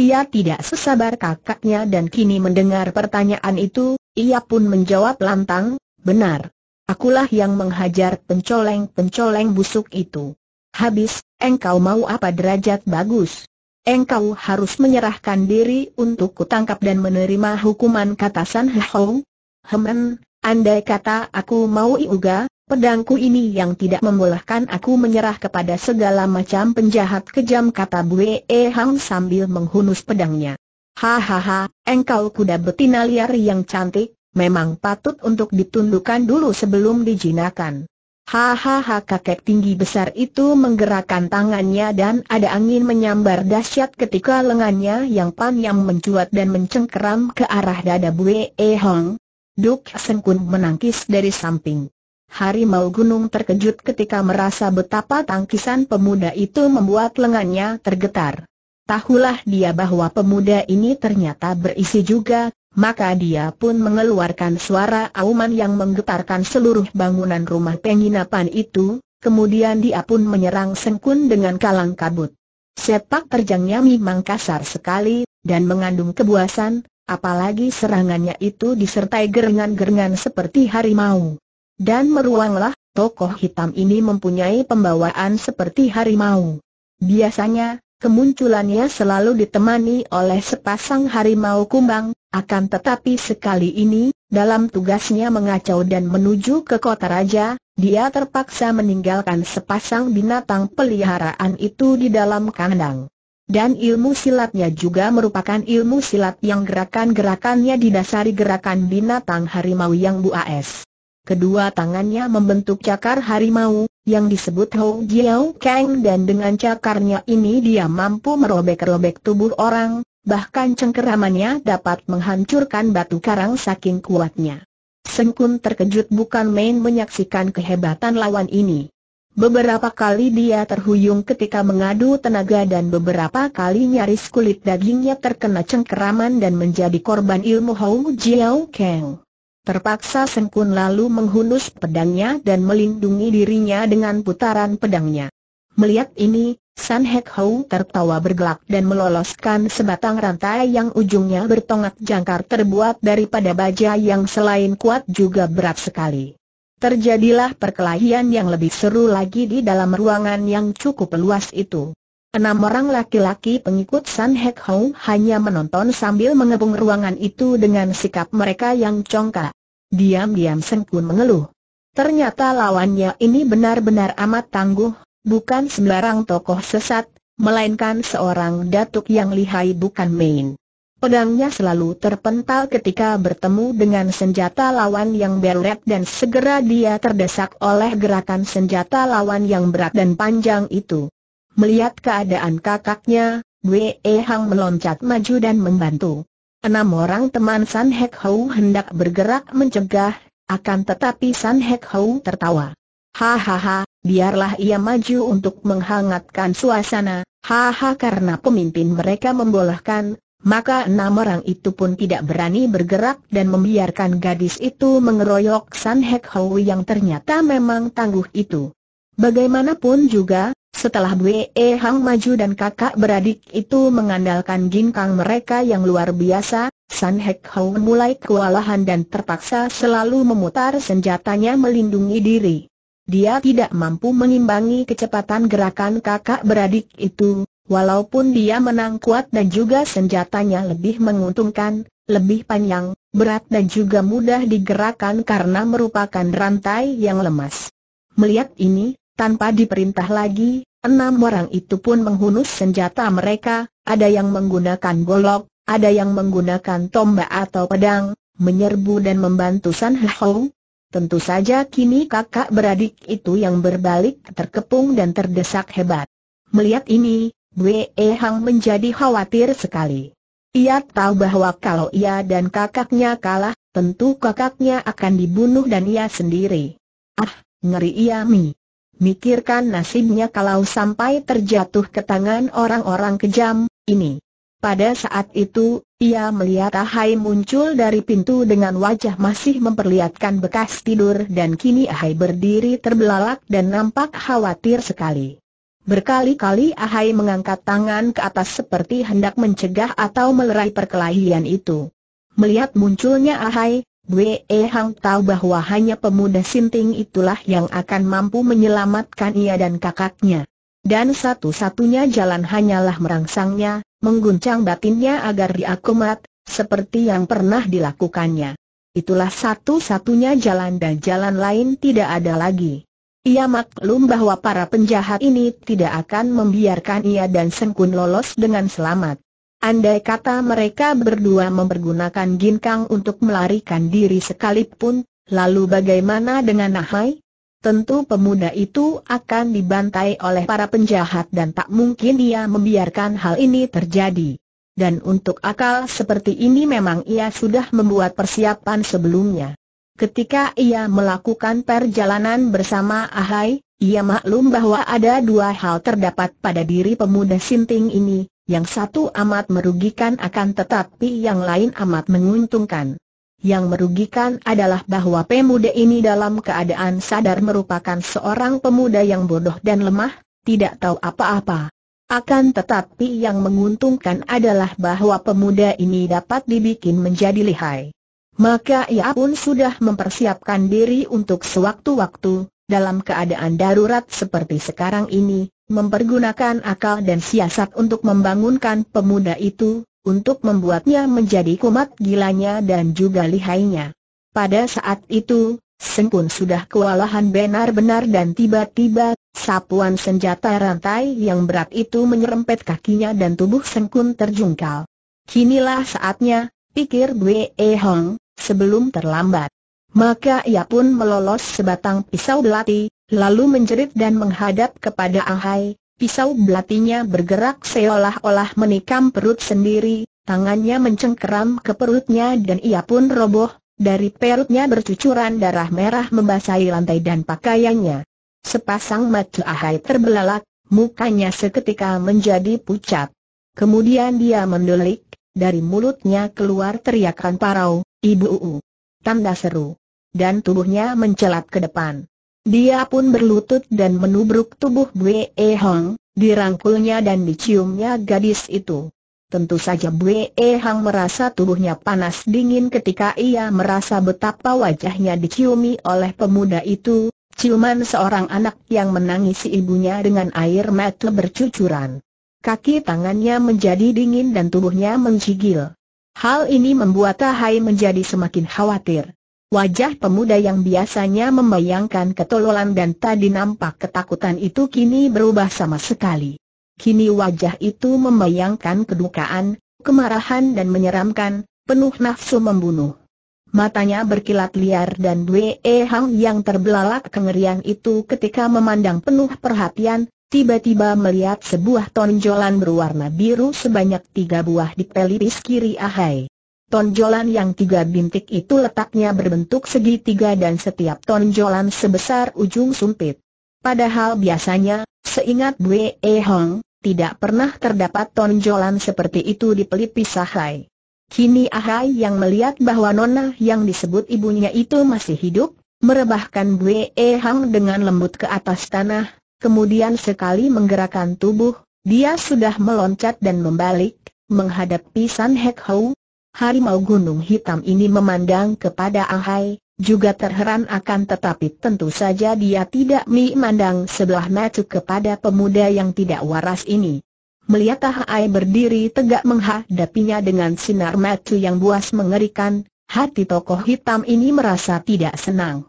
Ia tidak sesabar kakaknya dan kini mendengar pertanyaan itu, ia pun menjawab lantang, benar. Akulah yang menghajar pencoleng-pencoleng busuk itu. Habis, engkau mau apa derajat bagus? Engkau harus menyerahkan diri untuk kutangkap dan menerima hukuman kata San Hou. Hemen, Andai kata aku mau iuga, pedangku ini yang tidak membolehkan aku menyerah kepada segala macam penjahat kejam kata Bue e Hang sambil menghunus pedangnya. Hahaha, engkau kuda betina liar yang cantik, memang patut untuk ditundukkan dulu sebelum dijinakan. Hahaha kakek tinggi besar itu menggerakkan tangannya dan ada angin menyambar dahsyat ketika lengannya yang panjang mencuat dan mencengkeram ke arah dada Bue E Hong, Duk Sengkun menangkis dari samping. Hari Harimau Gunung terkejut ketika merasa betapa tangkisan pemuda itu membuat lengannya tergetar. Tahulah dia bahwa pemuda ini ternyata berisi juga, maka dia pun mengeluarkan suara auman yang menggetarkan seluruh bangunan rumah penginapan itu, kemudian dia pun menyerang Sengkun dengan kalang kabut. Sepak terjangnya memang kasar sekali, dan mengandung kebuasan, apalagi serangannya itu disertai gerengan-gerengan seperti harimau. Dan meruanglah, tokoh hitam ini mempunyai pembawaan seperti harimau. Biasanya, kemunculannya selalu ditemani oleh sepasang harimau kumbang, akan tetapi sekali ini, dalam tugasnya mengacau dan menuju ke kota raja, dia terpaksa meninggalkan sepasang binatang peliharaan itu di dalam kandang. Dan ilmu silatnya juga merupakan ilmu silat yang gerakan-gerakannya didasari gerakan binatang harimau yang buas. Kedua tangannya membentuk cakar harimau, yang disebut Hou Jiao Kang dan dengan cakarnya ini dia mampu merobek-robek tubuh orang, bahkan cengkeramannya dapat menghancurkan batu karang saking kuatnya. Sengkun terkejut bukan main menyaksikan kehebatan lawan ini. Beberapa kali dia terhuyung ketika mengadu tenaga dan beberapa kali nyaris kulit dagingnya terkena cengkeraman dan menjadi korban ilmu Hou Jiao Kang. Terpaksa Sengkun lalu menghunus pedangnya dan melindungi dirinya dengan putaran pedangnya. Melihat ini, San Hek Hou tertawa bergelak dan meloloskan sebatang rantai yang ujungnya bertongak jangkar terbuat daripada baja yang selain kuat juga berat sekali. Terjadilah perkelahian yang lebih seru lagi di dalam ruangan yang cukup luas itu. Enam orang laki-laki pengikut San Hek Hong hanya menonton sambil mengepung ruangan itu dengan sikap mereka yang congkak. Diam-diam Sengkun mengeluh. Ternyata lawannya ini benar-benar amat tangguh, bukan sembarang tokoh sesat, melainkan seorang datuk yang lihai bukan main. Pedangnya selalu terpental ketika bertemu dengan senjata lawan yang berat dan segera dia terdesak oleh gerakan senjata lawan yang berat dan panjang itu. Melihat keadaan kakaknya, Wei Hang meloncat maju dan membantu. Enam orang teman San Hek Hou hendak bergerak mencegah, akan tetapi San Hek Hou tertawa. Hahaha, biarlah ia maju untuk menghangatkan suasana, haha karena pemimpin mereka membolehkan, maka enam orang itu pun tidak berani bergerak dan membiarkan gadis itu mengeroyok San Hek Hoi yang ternyata memang tangguh itu. Bagaimanapun juga, setelah Wei e Hang maju dan kakak beradik itu mengandalkan ginkang mereka yang luar biasa, San Hek Hou mulai kewalahan dan terpaksa selalu memutar senjatanya melindungi diri. Dia tidak mampu mengimbangi kecepatan gerakan kakak beradik itu, Walaupun dia menang kuat dan juga senjatanya lebih menguntungkan, lebih panjang, berat dan juga mudah digerakkan karena merupakan rantai yang lemas. Melihat ini, tanpa diperintah lagi, enam orang itu pun menghunus senjata mereka, ada yang menggunakan golok, ada yang menggunakan tombak atau pedang, menyerbu dan membantu San Hou. Tentu saja kini kakak beradik itu yang berbalik terkepung dan terdesak hebat. Melihat ini, Bwe Hang menjadi khawatir sekali. Ia tahu bahwa kalau ia dan kakaknya kalah, tentu kakaknya akan dibunuh dan ia sendiri. Ah, ngeri ia mi. Mikirkan nasibnya kalau sampai terjatuh ke tangan orang-orang kejam, ini. Pada saat itu, ia melihat Ahai muncul dari pintu dengan wajah masih memperlihatkan bekas tidur dan kini Ahai berdiri terbelalak dan nampak khawatir sekali. Berkali-kali Ahai mengangkat tangan ke atas seperti hendak mencegah atau melerai perkelahian itu. Melihat munculnya Ahai, Wei Hang tahu bahwa hanya pemuda sinting itulah yang akan mampu menyelamatkan ia dan kakaknya. Dan satu-satunya jalan hanyalah merangsangnya, mengguncang batinnya agar diakumat, seperti yang pernah dilakukannya. Itulah satu-satunya jalan dan jalan lain tidak ada lagi. Ia maklum bahwa para penjahat ini tidak akan membiarkan ia dan Sengkun lolos dengan selamat. Andai kata mereka berdua mempergunakan ginkang untuk melarikan diri sekalipun, lalu bagaimana dengan Nahai? Tentu pemuda itu akan dibantai oleh para penjahat dan tak mungkin ia membiarkan hal ini terjadi. Dan untuk akal seperti ini memang ia sudah membuat persiapan sebelumnya. Ketika ia melakukan perjalanan bersama Ahai, ia maklum bahwa ada dua hal terdapat pada diri pemuda Sinting ini, yang satu amat merugikan akan tetapi yang lain amat menguntungkan. Yang merugikan adalah bahwa pemuda ini dalam keadaan sadar merupakan seorang pemuda yang bodoh dan lemah, tidak tahu apa-apa. Akan tetapi yang menguntungkan adalah bahwa pemuda ini dapat dibikin menjadi lihai maka ia pun sudah mempersiapkan diri untuk sewaktu-waktu, dalam keadaan darurat seperti sekarang ini, mempergunakan akal dan siasat untuk membangunkan pemuda itu, untuk membuatnya menjadi kumat gilanya dan juga lihainya. Pada saat itu, Sengkun sudah kewalahan benar-benar dan tiba-tiba, sapuan senjata rantai yang berat itu menyerempet kakinya dan tubuh Sengkun terjungkal. Kinilah saatnya, pikir Bwe Hong, sebelum terlambat. Maka ia pun melolos sebatang pisau belati, lalu menjerit dan menghadap kepada Ahai, pisau belatinya bergerak seolah-olah menikam perut sendiri, tangannya mencengkeram ke perutnya dan ia pun roboh, dari perutnya bercucuran darah merah membasahi lantai dan pakaiannya. Sepasang mata Ahai terbelalak, mukanya seketika menjadi pucat. Kemudian dia mendulik, dari mulutnya keluar teriakan parau, Ibu Uu. Tanda seru. Dan tubuhnya mencelat ke depan. Dia pun berlutut dan menubruk tubuh E Hong, dirangkulnya dan diciumnya gadis itu. Tentu saja E Hang merasa tubuhnya panas dingin ketika ia merasa betapa wajahnya diciumi oleh pemuda itu, ciuman seorang anak yang menangisi ibunya dengan air mata bercucuran. Kaki tangannya menjadi dingin dan tubuhnya menggigil. Hal ini membuat Tahai menjadi semakin khawatir. Wajah pemuda yang biasanya membayangkan ketololan dan tadi nampak ketakutan itu kini berubah sama sekali. Kini wajah itu membayangkan kedukaan, kemarahan dan menyeramkan, penuh nafsu membunuh. Matanya berkilat liar dan Wei Hang yang terbelalak kengerian itu ketika memandang penuh perhatian, tiba-tiba melihat sebuah tonjolan berwarna biru sebanyak tiga buah di pelipis kiri Ahai. Tonjolan yang tiga bintik itu letaknya berbentuk segitiga dan setiap tonjolan sebesar ujung sumpit. Padahal biasanya, seingat Bwe e Hong, tidak pernah terdapat tonjolan seperti itu di pelipis Ahai. Kini Ahai yang melihat bahwa Nona yang disebut ibunya itu masih hidup, merebahkan Bwe e Hong dengan lembut ke atas tanah, kemudian sekali menggerakkan tubuh, dia sudah meloncat dan membalik, menghadapi San Hek Hou. Harimau Gunung Hitam ini memandang kepada Ahai, juga terheran akan tetapi tentu saja dia tidak memandang sebelah mata kepada pemuda yang tidak waras ini. Melihat Ahai berdiri tegak menghadapinya dengan sinar mata yang buas mengerikan, hati tokoh hitam ini merasa tidak senang.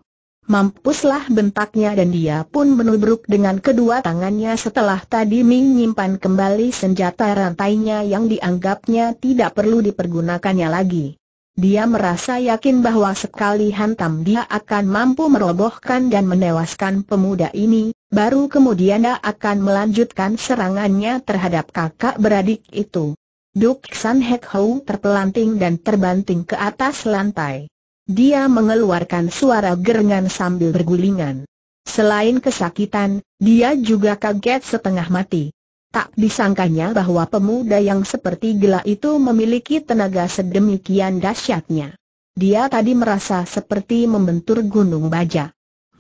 Mampuslah bentaknya dan dia pun menubruk dengan kedua tangannya setelah tadi Ming nyimpan kembali senjata rantainya yang dianggapnya tidak perlu dipergunakannya lagi. Dia merasa yakin bahwa sekali hantam dia akan mampu merobohkan dan menewaskan pemuda ini, baru kemudian dia akan melanjutkan serangannya terhadap kakak beradik itu. Duk San Hek Hou terpelanting dan terbanting ke atas lantai. Dia mengeluarkan suara gerengan sambil bergulingan. Selain kesakitan, dia juga kaget setengah mati. Tak disangkanya bahwa pemuda yang seperti gila itu memiliki tenaga sedemikian dahsyatnya. Dia tadi merasa seperti membentur gunung baja.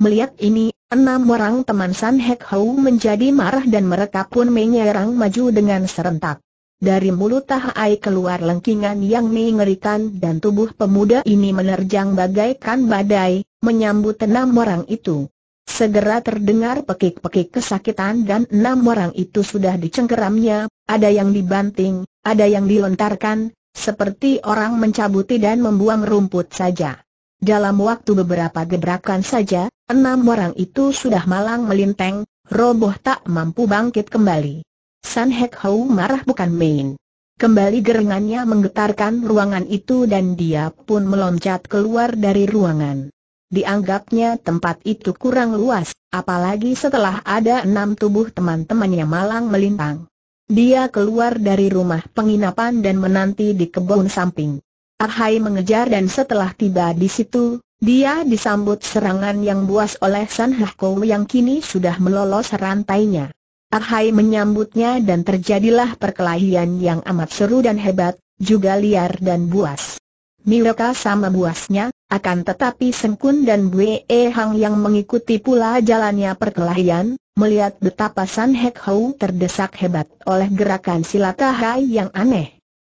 Melihat ini, enam orang teman San Hek Hou menjadi marah dan mereka pun menyerang maju dengan serentak. Dari mulut Tahai keluar lengkingan yang mengerikan dan tubuh pemuda ini menerjang bagaikan badai, menyambut enam orang itu. Segera terdengar pekik-pekik kesakitan dan enam orang itu sudah dicengkeramnya, ada yang dibanting, ada yang dilontarkan, seperti orang mencabuti dan membuang rumput saja. Dalam waktu beberapa gebrakan saja, enam orang itu sudah malang melinteng, roboh tak mampu bangkit kembali. San Hek Hou marah bukan main. Kembali gerengannya menggetarkan ruangan itu dan dia pun meloncat keluar dari ruangan. Dianggapnya tempat itu kurang luas, apalagi setelah ada enam tubuh teman-temannya malang melintang. Dia keluar dari rumah penginapan dan menanti di kebun samping. Arhai mengejar dan setelah tiba di situ, dia disambut serangan yang buas oleh San Hakou yang kini sudah melolos rantainya. Arhai menyambutnya dan terjadilah perkelahian yang amat seru dan hebat, juga liar dan buas. Miroka sama buasnya, akan tetapi Sengkun dan Bue Hang yang mengikuti pula jalannya perkelahian, melihat betapa San Hek Hou terdesak hebat oleh gerakan silat silatahai yang aneh.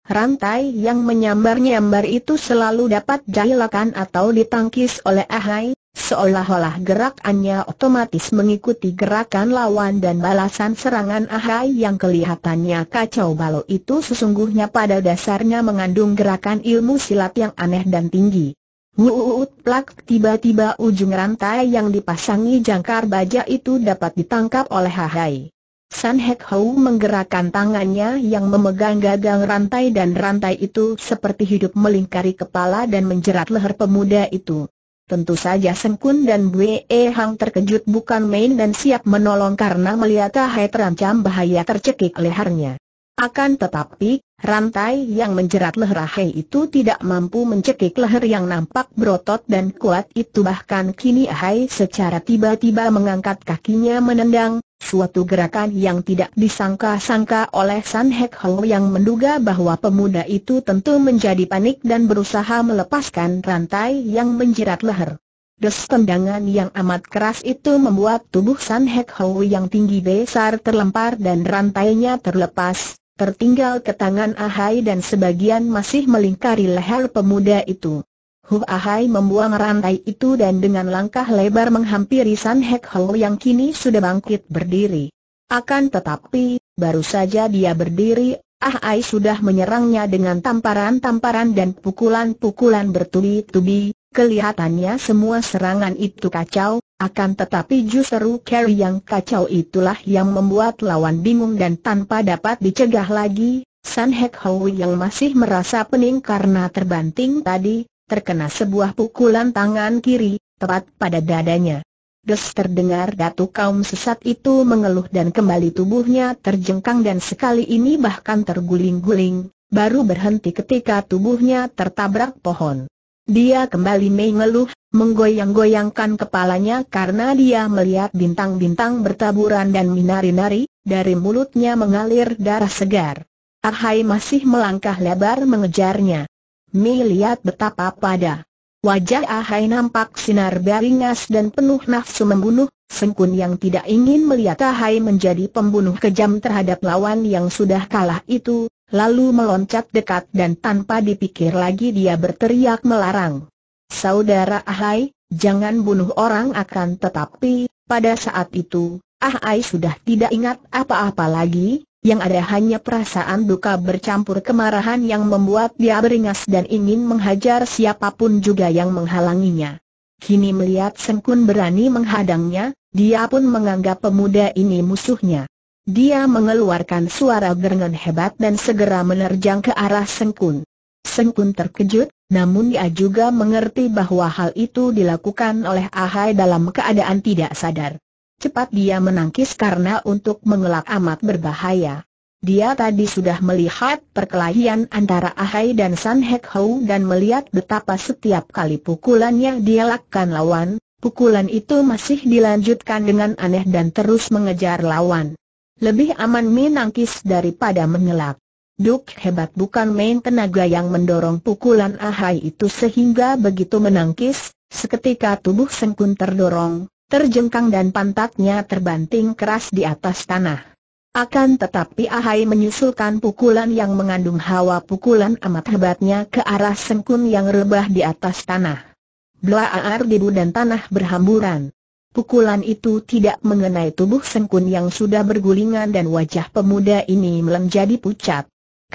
Rantai yang menyambar-nyambar itu selalu dapat jahilakan atau ditangkis oleh Ahai, seolah-olah gerakannya otomatis mengikuti gerakan lawan dan balasan serangan Ahai yang kelihatannya kacau balau itu sesungguhnya pada dasarnya mengandung gerakan ilmu silat yang aneh dan tinggi. Wuuut plak tiba-tiba ujung rantai yang dipasangi jangkar baja itu dapat ditangkap oleh Ahai. San Hek Hou menggerakkan tangannya yang memegang gagang rantai dan rantai itu seperti hidup melingkari kepala dan menjerat leher pemuda itu. Tentu saja Senkun dan Bwe Hang terkejut bukan main dan siap menolong karena melihat Tahai terancam bahaya tercekik lehernya. Akan tetapi, rantai yang menjerat leher Rahei itu tidak mampu mencekik leher yang nampak berotot dan kuat itu bahkan kini Hai secara tiba-tiba mengangkat kakinya menendang, suatu gerakan yang tidak disangka-sangka oleh San Hek Ho yang menduga bahwa pemuda itu tentu menjadi panik dan berusaha melepaskan rantai yang menjerat leher. Des tendangan yang amat keras itu membuat tubuh San Hek Ho yang tinggi besar terlempar dan rantainya terlepas, tertinggal ke tangan Ahai dan sebagian masih melingkari leher pemuda itu. Hu Ahai membuang rantai itu dan dengan langkah lebar menghampiri San Hek Ho yang kini sudah bangkit berdiri. Akan tetapi, baru saja dia berdiri, Ahai sudah menyerangnya dengan tamparan-tamparan dan pukulan-pukulan bertubi-tubi, kelihatannya semua serangan itu kacau, akan tetapi justru Carrie yang kacau itulah yang membuat lawan bingung dan tanpa dapat dicegah lagi, San Hek Hoi yang masih merasa pening karena terbanting tadi, terkena sebuah pukulan tangan kiri, tepat pada dadanya. Des terdengar datu kaum sesat itu mengeluh dan kembali tubuhnya terjengkang dan sekali ini bahkan terguling-guling, baru berhenti ketika tubuhnya tertabrak pohon. Dia kembali mengeluh, menggoyang-goyangkan kepalanya karena dia melihat bintang-bintang bertaburan dan minari-nari, dari mulutnya mengalir darah segar. Arhai masih melangkah lebar mengejarnya. Mi lihat betapa pada. Wajah Ahai nampak sinar beringas dan penuh nafsu membunuh, Sengkun yang tidak ingin melihat Ahai menjadi pembunuh kejam terhadap lawan yang sudah kalah itu, lalu meloncat dekat dan tanpa dipikir lagi dia berteriak melarang. Saudara Ahai, jangan bunuh orang akan tetapi, pada saat itu, Ahai sudah tidak ingat apa-apa lagi, yang ada hanya perasaan duka bercampur kemarahan yang membuat dia beringas dan ingin menghajar siapapun juga yang menghalanginya. Kini melihat Sengkun berani menghadangnya, dia pun menganggap pemuda ini musuhnya. Dia mengeluarkan suara gerengan hebat dan segera menerjang ke arah Sengkun. Seng pun terkejut, namun dia juga mengerti bahwa hal itu dilakukan oleh Ahai dalam keadaan tidak sadar. Cepat dia menangkis karena untuk mengelak amat berbahaya. Dia tadi sudah melihat perkelahian antara Ahai dan San Hek Hou dan melihat betapa setiap kali pukulannya dia lakukan lawan, pukulan itu masih dilanjutkan dengan aneh dan terus mengejar lawan. Lebih aman menangkis daripada mengelak. Duk hebat bukan main tenaga yang mendorong pukulan Ahai itu sehingga begitu menangkis, seketika tubuh Sengkun terdorong, terjengkang dan pantatnya terbanting keras di atas tanah. Akan tetapi Ahai menyusulkan pukulan yang mengandung hawa pukulan amat hebatnya ke arah Sengkun yang rebah di atas tanah. Blaar debu dan tanah berhamburan. Pukulan itu tidak mengenai tubuh Sengkun yang sudah bergulingan dan wajah pemuda ini menjadi pucat.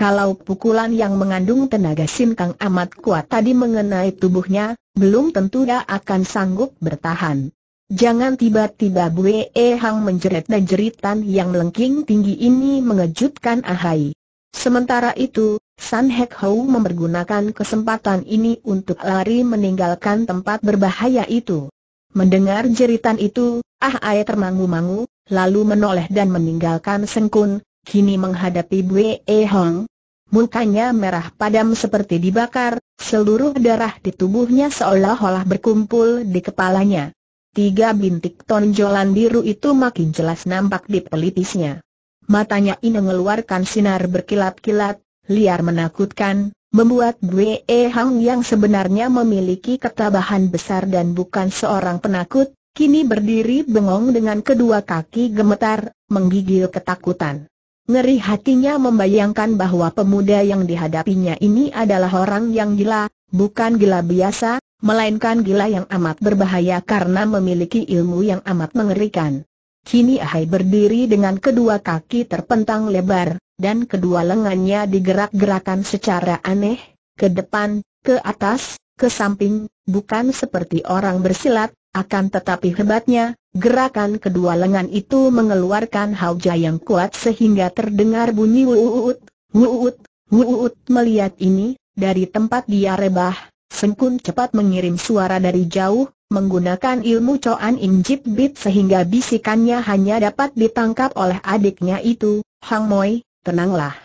Kalau pukulan yang mengandung tenaga sinkang amat kuat tadi mengenai tubuhnya, belum tentu dia akan sanggup bertahan. Jangan tiba-tiba Bue e Hang menjerit dan jeritan yang melengking tinggi ini mengejutkan Ahai. Sementara itu, San Hek Hou mempergunakan kesempatan ini untuk lari meninggalkan tempat berbahaya itu. Mendengar jeritan itu, Ahai termangu-mangu, lalu menoleh dan meninggalkan Sengkun, kini menghadapi Bue e Hang, Mukanya merah padam seperti dibakar, seluruh darah di tubuhnya seolah-olah berkumpul di kepalanya. Tiga bintik tonjolan biru itu makin jelas nampak di pelipisnya. Matanya ini mengeluarkan sinar berkilat-kilat, liar menakutkan, membuat Wei e Hang yang sebenarnya memiliki ketabahan besar dan bukan seorang penakut, kini berdiri bengong dengan kedua kaki gemetar, menggigil ketakutan. Ngeri hatinya membayangkan bahwa pemuda yang dihadapinya ini adalah orang yang gila, bukan gila biasa, melainkan gila yang amat berbahaya karena memiliki ilmu yang amat mengerikan. Kini Ahai berdiri dengan kedua kaki terpentang lebar, dan kedua lengannya digerak-gerakan secara aneh, ke depan, ke atas, ke samping, bukan seperti orang bersilat, akan tetapi hebatnya, gerakan kedua lengan itu mengeluarkan hauja yang kuat sehingga terdengar bunyi wuut, wuut, wuut melihat ini, dari tempat dia rebah, Sengkun cepat mengirim suara dari jauh, menggunakan ilmu Coan Injip Bit sehingga bisikannya hanya dapat ditangkap oleh adiknya itu, Hang Moi, tenanglah.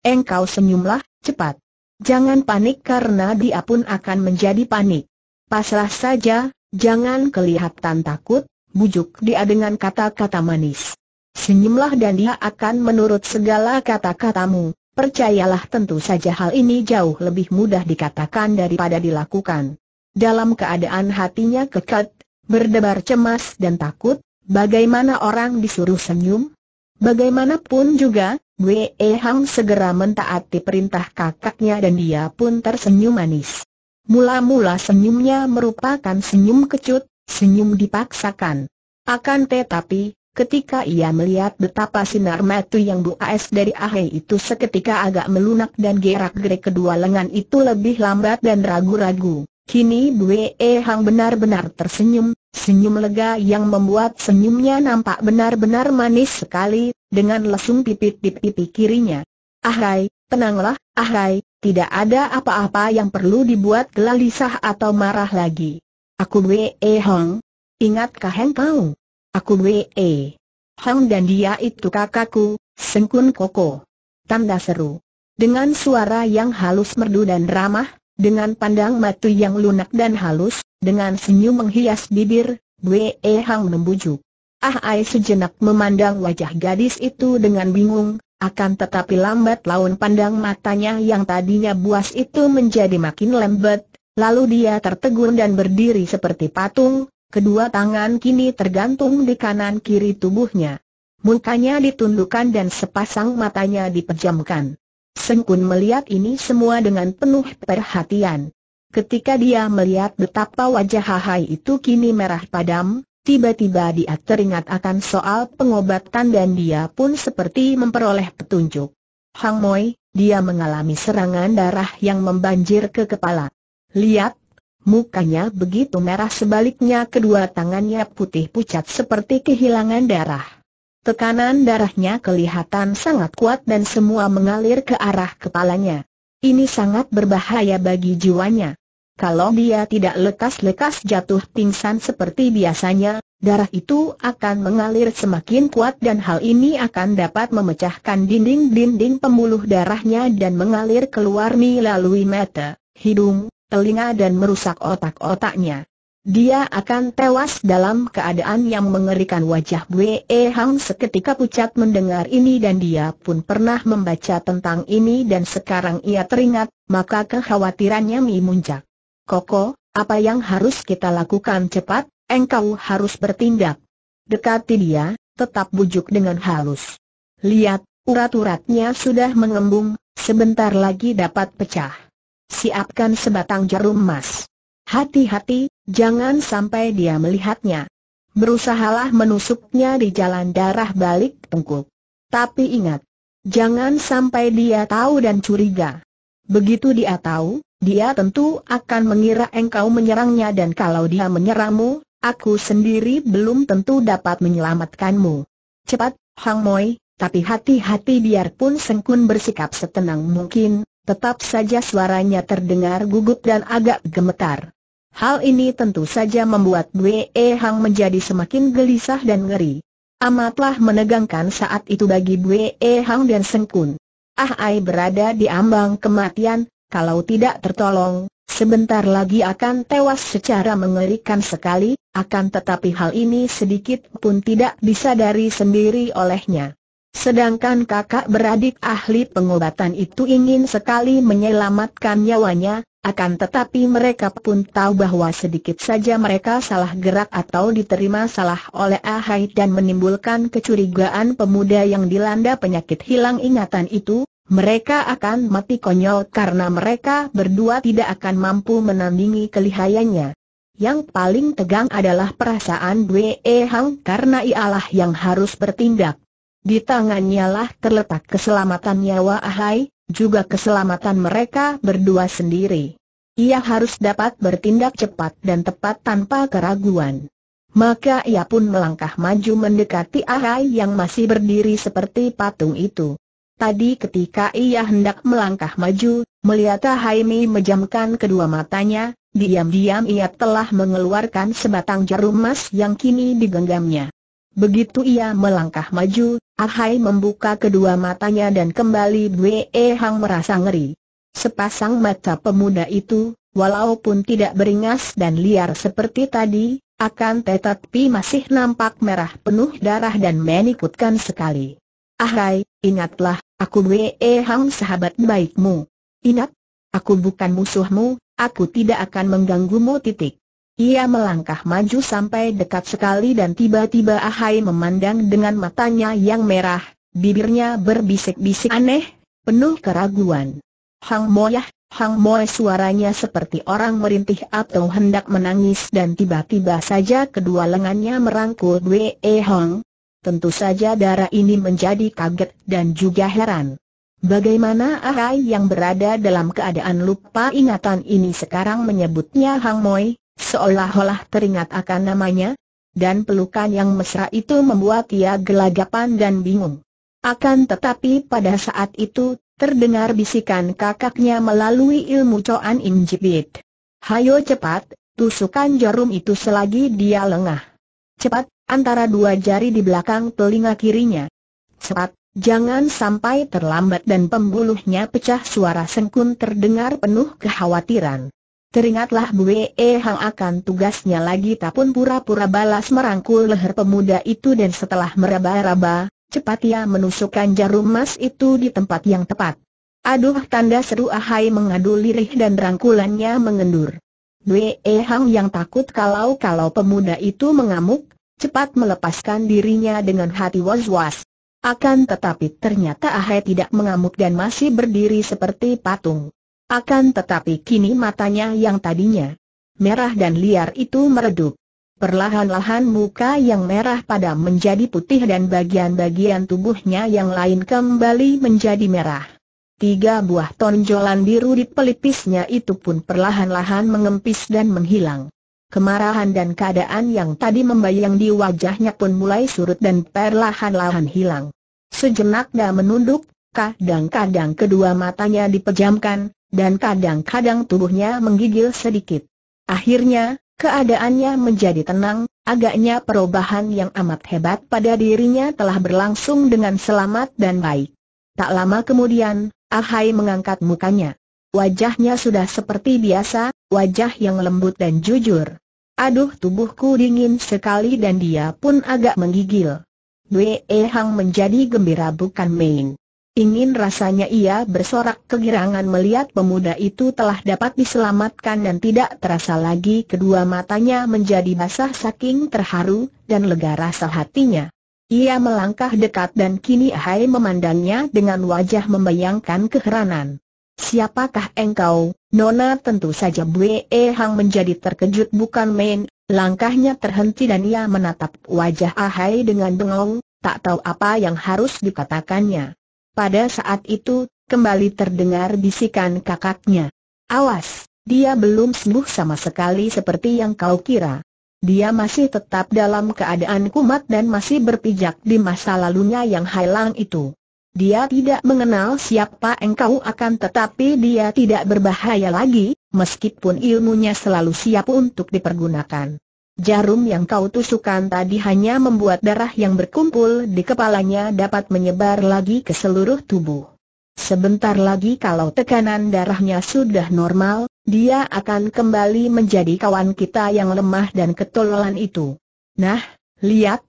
Engkau senyumlah, cepat. Jangan panik karena dia pun akan menjadi panik. Pasrah saja, Jangan kelihatan takut, bujuk dia dengan kata-kata manis. Senyumlah dan dia akan menurut segala kata-katamu, percayalah tentu saja hal ini jauh lebih mudah dikatakan daripada dilakukan. Dalam keadaan hatinya kekat, berdebar cemas dan takut, bagaimana orang disuruh senyum? Bagaimanapun juga, Wei Hang segera mentaati perintah kakaknya dan dia pun tersenyum manis. Mula-mula senyumnya merupakan senyum kecut, senyum dipaksakan. Akan tetapi, ketika ia melihat betapa sinar mata yang buas dari Ahe itu seketika agak melunak dan gerak-gerik kedua lengan itu lebih lambat dan ragu-ragu. Kini Bue Hang benar-benar tersenyum, senyum lega yang membuat senyumnya nampak benar-benar manis sekali, dengan lesung pipit di pipi kirinya. Ahai, tenanglah, Ahai, tidak ada apa-apa yang perlu dibuat gelisah atau marah lagi. Aku Wee Hong. Ingatkah kau? Aku Wee Hong dan dia itu kakakku, Sengkun Koko. Tanda seru. Dengan suara yang halus merdu dan ramah, dengan pandang mata yang lunak dan halus, dengan senyum menghias bibir, Wee Hong membujuk. Ah Ai sejenak memandang wajah gadis itu dengan bingung, akan tetapi lambat laun pandang matanya yang tadinya buas itu menjadi makin lembut, lalu dia tertegun dan berdiri seperti patung, kedua tangan kini tergantung di kanan kiri tubuhnya. Mukanya ditundukkan dan sepasang matanya dipejamkan. Sengkun melihat ini semua dengan penuh perhatian. Ketika dia melihat betapa wajah Hai itu kini merah padam, Tiba-tiba dia teringat akan soal pengobatan dan dia pun seperti memperoleh petunjuk. Hang Moi, dia mengalami serangan darah yang membanjir ke kepala. Lihat, mukanya begitu merah sebaliknya kedua tangannya putih pucat seperti kehilangan darah. Tekanan darahnya kelihatan sangat kuat dan semua mengalir ke arah kepalanya. Ini sangat berbahaya bagi jiwanya. Kalau dia tidak lekas-lekas jatuh pingsan seperti biasanya, darah itu akan mengalir semakin kuat dan hal ini akan dapat memecahkan dinding-dinding pembuluh darahnya dan mengalir keluar melalui mata, hidung, telinga dan merusak otak-otaknya. Dia akan tewas dalam keadaan yang mengerikan wajah E. Hang seketika pucat mendengar ini dan dia pun pernah membaca tentang ini dan sekarang ia teringat, maka kekhawatirannya memuncak. Koko, apa yang harus kita lakukan cepat, engkau harus bertindak. Dekati dia, tetap bujuk dengan halus. Lihat, urat-uratnya sudah mengembung, sebentar lagi dapat pecah. Siapkan sebatang jarum emas. Hati-hati, jangan sampai dia melihatnya. Berusahalah menusuknya di jalan darah balik tengkuk. Tapi ingat, jangan sampai dia tahu dan curiga. Begitu dia tahu, dia tentu akan mengira engkau menyerangnya dan kalau dia menyerangmu, aku sendiri belum tentu dapat menyelamatkanmu. Cepat, Hang Moi, tapi hati-hati biarpun Sengkun bersikap setenang mungkin, tetap saja suaranya terdengar gugup dan agak gemetar. Hal ini tentu saja membuat E Hang menjadi semakin gelisah dan ngeri. Amatlah menegangkan saat itu bagi E Hang dan Sengkun. Ah Ai berada di ambang kematian, kalau tidak tertolong, sebentar lagi akan tewas secara mengerikan sekali, akan tetapi hal ini sedikit pun tidak disadari sendiri olehnya. Sedangkan kakak beradik ahli pengobatan itu ingin sekali menyelamatkan nyawanya, akan tetapi mereka pun tahu bahwa sedikit saja mereka salah gerak atau diterima salah oleh Ahai dan menimbulkan kecurigaan pemuda yang dilanda penyakit hilang ingatan itu, mereka akan mati konyol karena mereka berdua tidak akan mampu menandingi kelihayannya. Yang paling tegang adalah perasaan Wee Hang karena ialah yang harus bertindak. Di tangannya lah terletak keselamatan nyawa Ahai, juga keselamatan mereka berdua sendiri. Ia harus dapat bertindak cepat dan tepat tanpa keraguan. Maka ia pun melangkah maju mendekati Ahai yang masih berdiri seperti patung itu. Tadi ketika ia hendak melangkah maju, melihat Tahaimi mejamkan kedua matanya, diam-diam ia telah mengeluarkan sebatang jarum emas yang kini digenggamnya. Begitu ia melangkah maju, Ahai membuka kedua matanya dan kembali Bwe Hang merasa ngeri. Sepasang mata pemuda itu, walaupun tidak beringas dan liar seperti tadi, akan tetapi masih nampak merah penuh darah dan menikutkan sekali. Hai, ah, ingatlah, aku Wee Hang sahabat baikmu. Ingat, aku bukan musuhmu, aku tidak akan mengganggumu titik. Ia melangkah maju sampai dekat sekali dan tiba-tiba Hai memandang dengan matanya yang merah, bibirnya berbisik-bisik aneh, penuh keraguan. Hang Moyah, Hang Moy suaranya seperti orang merintih atau hendak menangis dan tiba-tiba saja kedua lengannya merangkul Wee Hang. Tentu saja darah ini menjadi kaget dan juga heran. Bagaimana Ahai yang berada dalam keadaan lupa ingatan ini sekarang menyebutnya Hang Moi, seolah-olah teringat akan namanya, dan pelukan yang mesra itu membuat ia gelagapan dan bingung. Akan tetapi pada saat itu, terdengar bisikan kakaknya melalui ilmu Coan Im Jibit. Hayo cepat, tusukan jarum itu selagi dia lengah. Cepat, antara dua jari di belakang telinga kirinya. Cepat, jangan sampai terlambat dan pembuluhnya pecah suara sengkun terdengar penuh kekhawatiran. Teringatlah E Hang akan tugasnya lagi tak pun pura-pura balas merangkul leher pemuda itu dan setelah meraba-raba, cepat ia menusukkan jarum emas itu di tempat yang tepat. Aduh tanda seru Ahai mengadu lirih dan rangkulannya mengendur. E Hang yang takut kalau-kalau pemuda itu mengamuk, cepat melepaskan dirinya dengan hati was-was. Akan tetapi ternyata Ahai tidak mengamuk dan masih berdiri seperti patung. Akan tetapi kini matanya yang tadinya merah dan liar itu meredup. Perlahan-lahan muka yang merah pada menjadi putih dan bagian-bagian tubuhnya yang lain kembali menjadi merah. Tiga buah tonjolan biru di pelipisnya itu pun perlahan-lahan mengempis dan menghilang. Kemarahan dan keadaan yang tadi membayang di wajahnya pun mulai surut dan perlahan-lahan hilang. Sejenak dah menunduk, kadang-kadang kedua matanya dipejamkan, dan kadang-kadang tubuhnya menggigil sedikit. Akhirnya, keadaannya menjadi tenang, agaknya perubahan yang amat hebat pada dirinya telah berlangsung dengan selamat dan baik. Tak lama kemudian, Ahai mengangkat mukanya. Wajahnya sudah seperti biasa, wajah yang lembut dan jujur. Aduh tubuhku dingin sekali dan dia pun agak menggigil. Wei Hang menjadi gembira bukan main. Ingin rasanya ia bersorak kegirangan melihat pemuda itu telah dapat diselamatkan dan tidak terasa lagi kedua matanya menjadi basah saking terharu dan lega rasa hatinya. Ia melangkah dekat dan kini Hai memandangnya dengan wajah membayangkan keheranan. Siapakah engkau, Nona? Tentu saja E Hang menjadi terkejut bukan main, langkahnya terhenti dan ia menatap wajah Ahai dengan bengong, tak tahu apa yang harus dikatakannya. Pada saat itu, kembali terdengar bisikan kakaknya. Awas, dia belum sembuh sama sekali seperti yang kau kira. Dia masih tetap dalam keadaan kumat dan masih berpijak di masa lalunya yang hilang itu. Dia tidak mengenal siapa engkau akan tetapi dia tidak berbahaya lagi, meskipun ilmunya selalu siap untuk dipergunakan. Jarum yang kau tusukan tadi hanya membuat darah yang berkumpul di kepalanya dapat menyebar lagi ke seluruh tubuh. Sebentar lagi kalau tekanan darahnya sudah normal, dia akan kembali menjadi kawan kita yang lemah dan ketololan itu. Nah, lihat,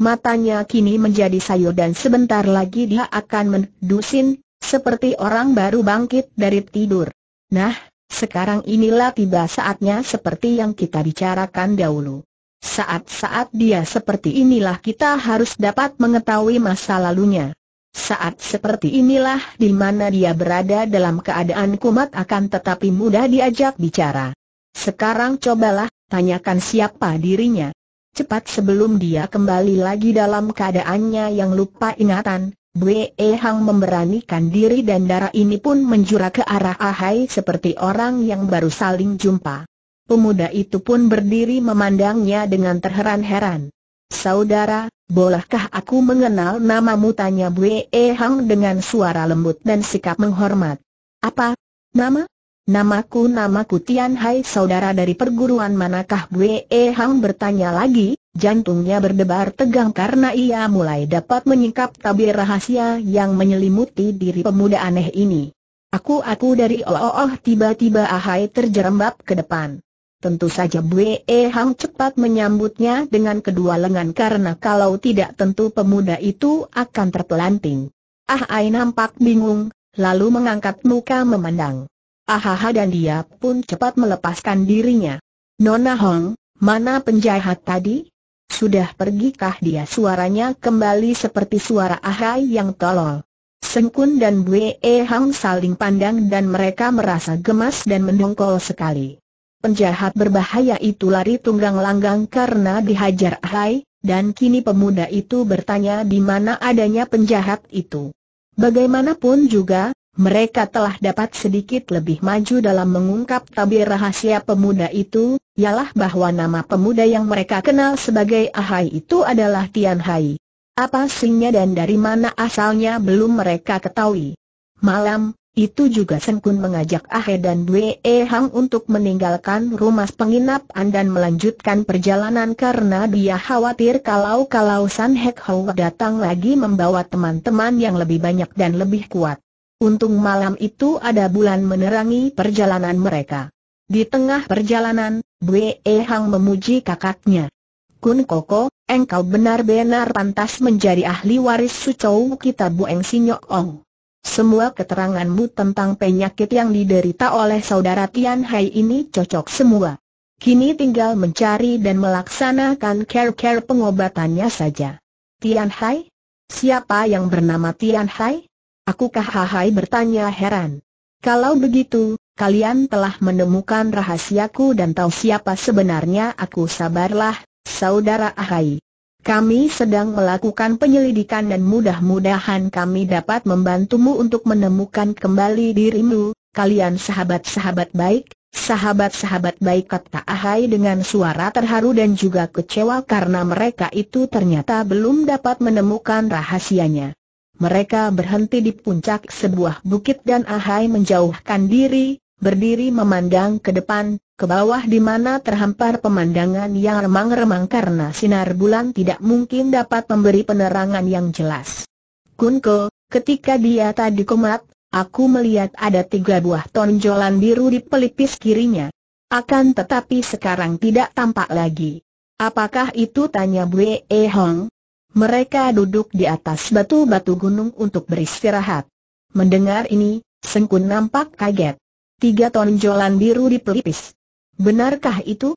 Matanya kini menjadi sayu dan sebentar lagi dia akan mendusin, seperti orang baru bangkit dari tidur. Nah, sekarang inilah tiba saatnya seperti yang kita bicarakan dahulu. Saat-saat dia seperti inilah kita harus dapat mengetahui masa lalunya. Saat seperti inilah di mana dia berada dalam keadaan kumat akan tetapi mudah diajak bicara. Sekarang cobalah, tanyakan siapa dirinya. Cepat sebelum dia kembali lagi dalam keadaannya yang lupa ingatan, Bwe Hang memberanikan diri dan darah ini pun menjura ke arah Ahai seperti orang yang baru saling jumpa. Pemuda itu pun berdiri memandangnya dengan terheran-heran. Saudara, bolehkah aku mengenal namamu? Tanya Bwe Hang dengan suara lembut dan sikap menghormat. Apa? Nama? Namaku namaku Tian Hai saudara dari perguruan manakah Bwe Hang bertanya lagi, jantungnya berdebar tegang karena ia mulai dapat menyingkap tabir rahasia yang menyelimuti diri pemuda aneh ini. Aku aku dari oh oh, oh tiba-tiba Ahai terjerembab ke depan. Tentu saja Bwe Hang cepat menyambutnya dengan kedua lengan karena kalau tidak tentu pemuda itu akan terpelanting. Ahai nampak bingung, lalu mengangkat muka memandang. Ahaha dan dia pun cepat melepaskan dirinya. Nona Hong, mana penjahat tadi? Sudah pergikah dia suaranya kembali seperti suara ahai yang tolol. Sengkun dan Bue Hang saling pandang dan mereka merasa gemas dan mendongkol sekali. Penjahat berbahaya itu lari tunggang langgang karena dihajar ahai, dan kini pemuda itu bertanya di mana adanya penjahat itu. Bagaimanapun juga, mereka telah dapat sedikit lebih maju dalam mengungkap tabir rahasia pemuda itu, ialah bahwa nama pemuda yang mereka kenal sebagai Ahai itu adalah Tian Hai. Apa singnya dan dari mana asalnya belum mereka ketahui. Malam, itu juga Sengkun mengajak Ahai dan Dwe e Hang untuk meninggalkan rumah penginapan dan melanjutkan perjalanan karena dia khawatir kalau-kalau San Hek Hau datang lagi membawa teman-teman yang lebih banyak dan lebih kuat. Untung malam itu ada bulan menerangi perjalanan mereka. Di tengah perjalanan, Bwe Hang memuji kakaknya. Kun Koko, engkau benar-benar pantas menjadi ahli waris Sucou kita Bu Eng Sinyok Ong. Semua keteranganmu tentang penyakit yang diderita oleh saudara Tian Hai ini cocok semua. Kini tinggal mencari dan melaksanakan care-care pengobatannya saja. Tian Hai? Siapa yang bernama Tian Hai? Aku kahahai bertanya heran. Kalau begitu, kalian telah menemukan rahasiaku dan tahu siapa sebenarnya aku sabarlah, saudara Ahai. Kami sedang melakukan penyelidikan dan mudah-mudahan kami dapat membantumu untuk menemukan kembali dirimu, kalian sahabat-sahabat baik, sahabat-sahabat baik kata Ahai dengan suara terharu dan juga kecewa karena mereka itu ternyata belum dapat menemukan rahasianya mereka berhenti di puncak sebuah bukit dan Ahai menjauhkan diri, berdiri memandang ke depan, ke bawah di mana terhampar pemandangan yang remang-remang karena sinar bulan tidak mungkin dapat memberi penerangan yang jelas. Kunko, ketika dia tadi komat, aku melihat ada tiga buah tonjolan biru di pelipis kirinya. Akan tetapi sekarang tidak tampak lagi. Apakah itu tanya Bue e Hong, mereka duduk di atas batu-batu gunung untuk beristirahat. Mendengar ini, Sengkun nampak kaget. Tiga tonjolan biru di pelipis. Benarkah itu?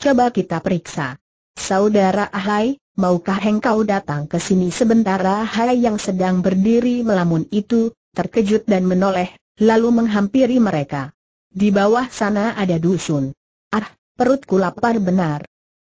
Coba kita periksa. Saudara Ahai, maukah engkau datang ke sini sebentar? Ahai yang sedang berdiri melamun itu, terkejut dan menoleh, lalu menghampiri mereka. Di bawah sana ada dusun. Ah, perutku lapar benar.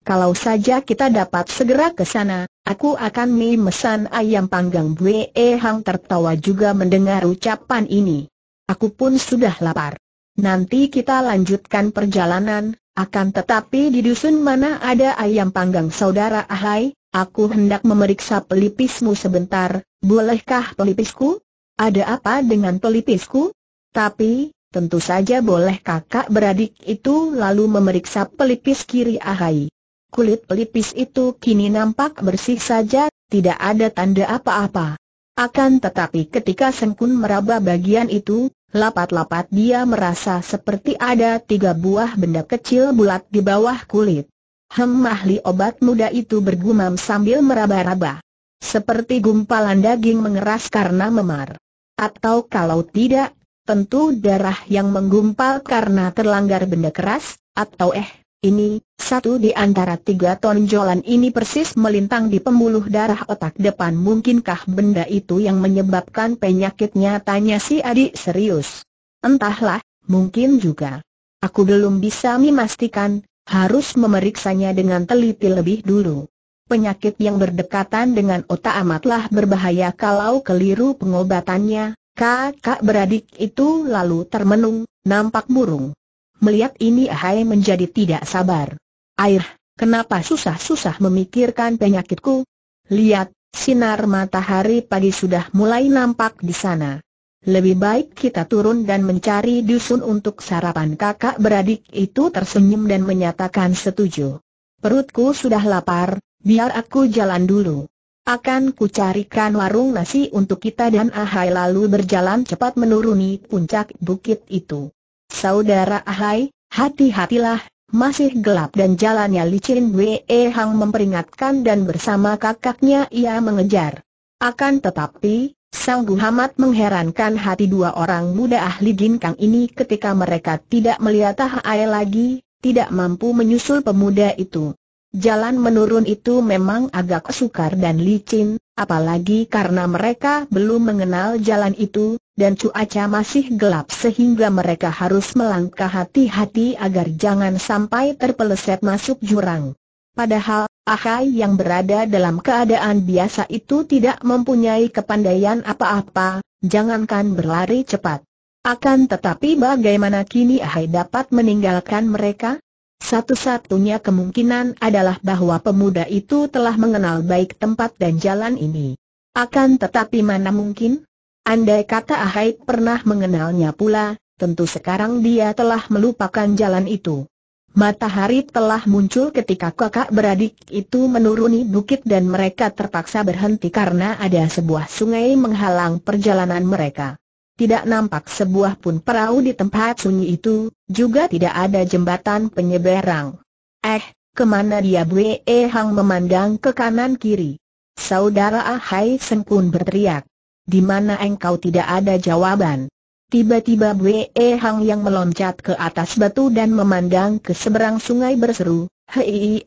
Kalau saja kita dapat segera ke sana, aku akan memesan ayam panggang E Hang tertawa juga mendengar ucapan ini. Aku pun sudah lapar. Nanti kita lanjutkan perjalanan, akan tetapi di dusun mana ada ayam panggang saudara Ahai, aku hendak memeriksa pelipismu sebentar, bolehkah pelipisku? Ada apa dengan pelipisku? Tapi, tentu saja boleh kakak beradik itu lalu memeriksa pelipis kiri Ahai. Kulit pelipis itu kini nampak bersih saja, tidak ada tanda apa-apa. Akan tetapi ketika Sengkun meraba bagian itu, lapat-lapat dia merasa seperti ada tiga buah benda kecil bulat di bawah kulit. Hem ahli obat muda itu bergumam sambil meraba-raba. Seperti gumpalan daging mengeras karena memar. Atau kalau tidak, tentu darah yang menggumpal karena terlanggar benda keras, atau eh, ini, satu di antara tiga tonjolan ini persis melintang di pembuluh darah otak depan mungkinkah benda itu yang menyebabkan penyakitnya tanya si adik serius. Entahlah, mungkin juga. Aku belum bisa memastikan, harus memeriksanya dengan teliti lebih dulu. Penyakit yang berdekatan dengan otak amatlah berbahaya kalau keliru pengobatannya, kakak beradik itu lalu termenung, nampak murung. Melihat ini Ahai menjadi tidak sabar. Air, kenapa susah-susah memikirkan penyakitku? Lihat, sinar matahari pagi sudah mulai nampak di sana. Lebih baik kita turun dan mencari dusun untuk sarapan kakak beradik itu tersenyum dan menyatakan setuju. Perutku sudah lapar, biar aku jalan dulu. Akan carikan warung nasi untuk kita dan Ahai lalu berjalan cepat menuruni puncak bukit itu. Saudara Ahai, hati-hatilah, masih gelap dan jalannya licin Wee Hang memperingatkan dan bersama kakaknya ia mengejar. Akan tetapi, Sang Guhamat mengherankan hati dua orang muda ahli kang ini ketika mereka tidak melihat Ahai lagi, tidak mampu menyusul pemuda itu. Jalan menurun itu memang agak sukar dan licin, apalagi karena mereka belum mengenal jalan itu, dan cuaca masih gelap sehingga mereka harus melangkah hati-hati agar jangan sampai terpeleset masuk jurang. Padahal, Ahai yang berada dalam keadaan biasa itu tidak mempunyai kepandaian apa-apa, jangankan berlari cepat. Akan tetapi bagaimana kini Ahai dapat meninggalkan mereka? Satu-satunya kemungkinan adalah bahwa pemuda itu telah mengenal baik tempat dan jalan ini. Akan tetapi mana mungkin? Andai kata Ahai pernah mengenalnya pula, tentu sekarang dia telah melupakan jalan itu. Matahari telah muncul ketika kakak beradik itu menuruni bukit dan mereka terpaksa berhenti karena ada sebuah sungai menghalang perjalanan mereka. Tidak nampak sebuah pun perahu di tempat sunyi itu, juga tidak ada jembatan penyeberang. Eh, kemana dia Bue Hang memandang ke kanan kiri. Saudara Ahai sengkun berteriak di mana engkau tidak ada jawaban. Tiba-tiba Bwe Hang yang meloncat ke atas batu dan memandang ke seberang sungai berseru, Hei,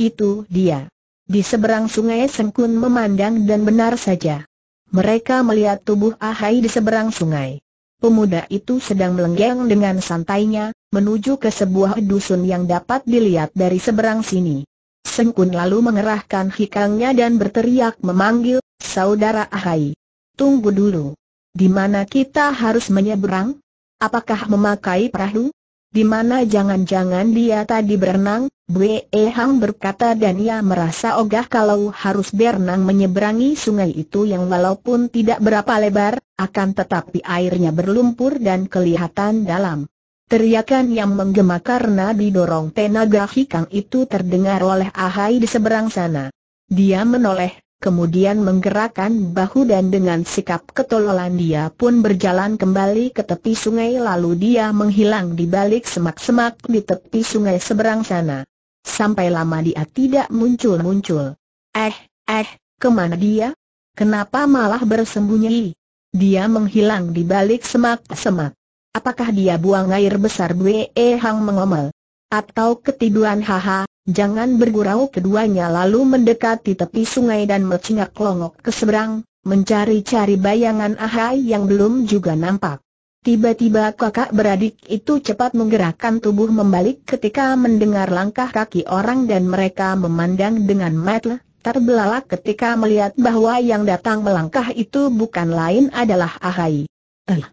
itu dia. Di seberang sungai Sengkun memandang dan benar saja. Mereka melihat tubuh Ahai di seberang sungai. Pemuda itu sedang melenggang dengan santainya, menuju ke sebuah dusun yang dapat dilihat dari seberang sini. Sengkun lalu mengerahkan hikangnya dan berteriak memanggil, Saudara Ahai. Tunggu dulu. Di mana kita harus menyeberang? Apakah memakai perahu? Di mana jangan-jangan dia tadi berenang? Bwe Hang berkata dan ia merasa ogah kalau harus berenang menyeberangi sungai itu yang walaupun tidak berapa lebar, akan tetapi airnya berlumpur dan kelihatan dalam. Teriakan yang menggema karena didorong tenaga hikang itu terdengar oleh Ahai di seberang sana. Dia menoleh, kemudian menggerakkan bahu dan dengan sikap ketololan dia pun berjalan kembali ke tepi sungai lalu dia menghilang di balik semak-semak di tepi sungai seberang sana. Sampai lama dia tidak muncul-muncul. Eh, eh, kemana dia? Kenapa malah bersembunyi? Dia menghilang di balik semak-semak. Apakah dia buang air besar Bwe Hang mengomel? Atau ketiduan haha, jangan bergurau keduanya lalu mendekati tepi sungai dan mencengak longok ke seberang, mencari-cari bayangan Ahai yang belum juga nampak. Tiba-tiba kakak beradik itu cepat menggerakkan tubuh membalik ketika mendengar langkah kaki orang dan mereka memandang dengan matle. terbelalak ketika melihat bahwa yang datang melangkah itu bukan lain adalah Ahai. Eh,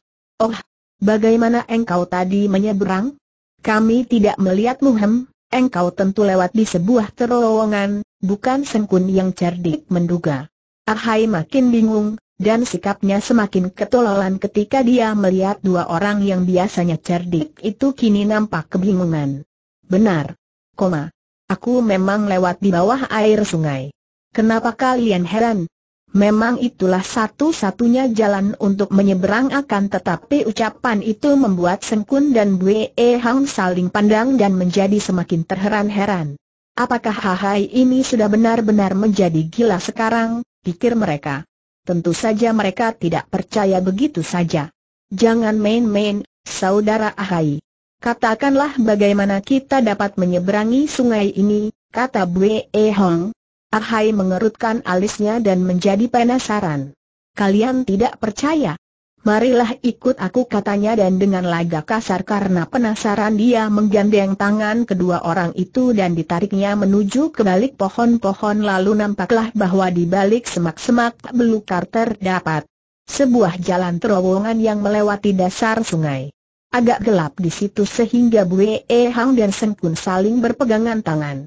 oh, bagaimana engkau tadi menyeberang? Kami tidak melihat hem, engkau tentu lewat di sebuah terowongan, bukan sengkun yang cerdik menduga. Ahai makin bingung, dan sikapnya semakin ketololan ketika dia melihat dua orang yang biasanya cerdik itu kini nampak kebingungan. Benar. Koma. Aku memang lewat di bawah air sungai. Kenapa kalian heran? Memang itulah satu-satunya jalan untuk menyeberang akan tetapi ucapan itu membuat Sengkun dan Bue Hang saling pandang dan menjadi semakin terheran-heran. Apakah Hahai ini sudah benar-benar menjadi gila sekarang, pikir mereka. Tentu saja mereka tidak percaya begitu saja. Jangan main-main, saudara Ahai. Katakanlah bagaimana kita dapat menyeberangi sungai ini, kata Bue Hang, Ahai mengerutkan alisnya dan menjadi penasaran. Kalian tidak percaya? Marilah ikut aku katanya dan dengan lagak kasar karena penasaran dia menggandeng tangan kedua orang itu dan ditariknya menuju ke balik pohon-pohon lalu nampaklah bahwa di balik semak-semak belukar terdapat sebuah jalan terowongan yang melewati dasar sungai. Agak gelap di situ sehingga Bue e Hang dan Sengkun saling berpegangan tangan.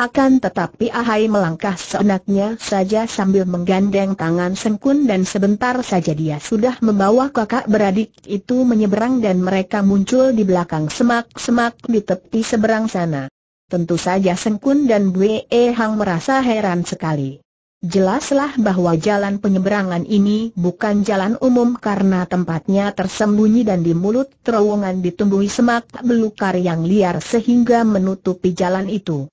Akan tetapi Ahai melangkah seenaknya saja sambil menggandeng tangan Sengkun dan sebentar saja dia sudah membawa kakak beradik itu menyeberang dan mereka muncul di belakang semak-semak di tepi seberang sana. Tentu saja Sengkun dan Bwe Hang merasa heran sekali. Jelaslah bahwa jalan penyeberangan ini bukan jalan umum karena tempatnya tersembunyi dan di mulut terowongan ditumbuhi semak belukar yang liar sehingga menutupi jalan itu.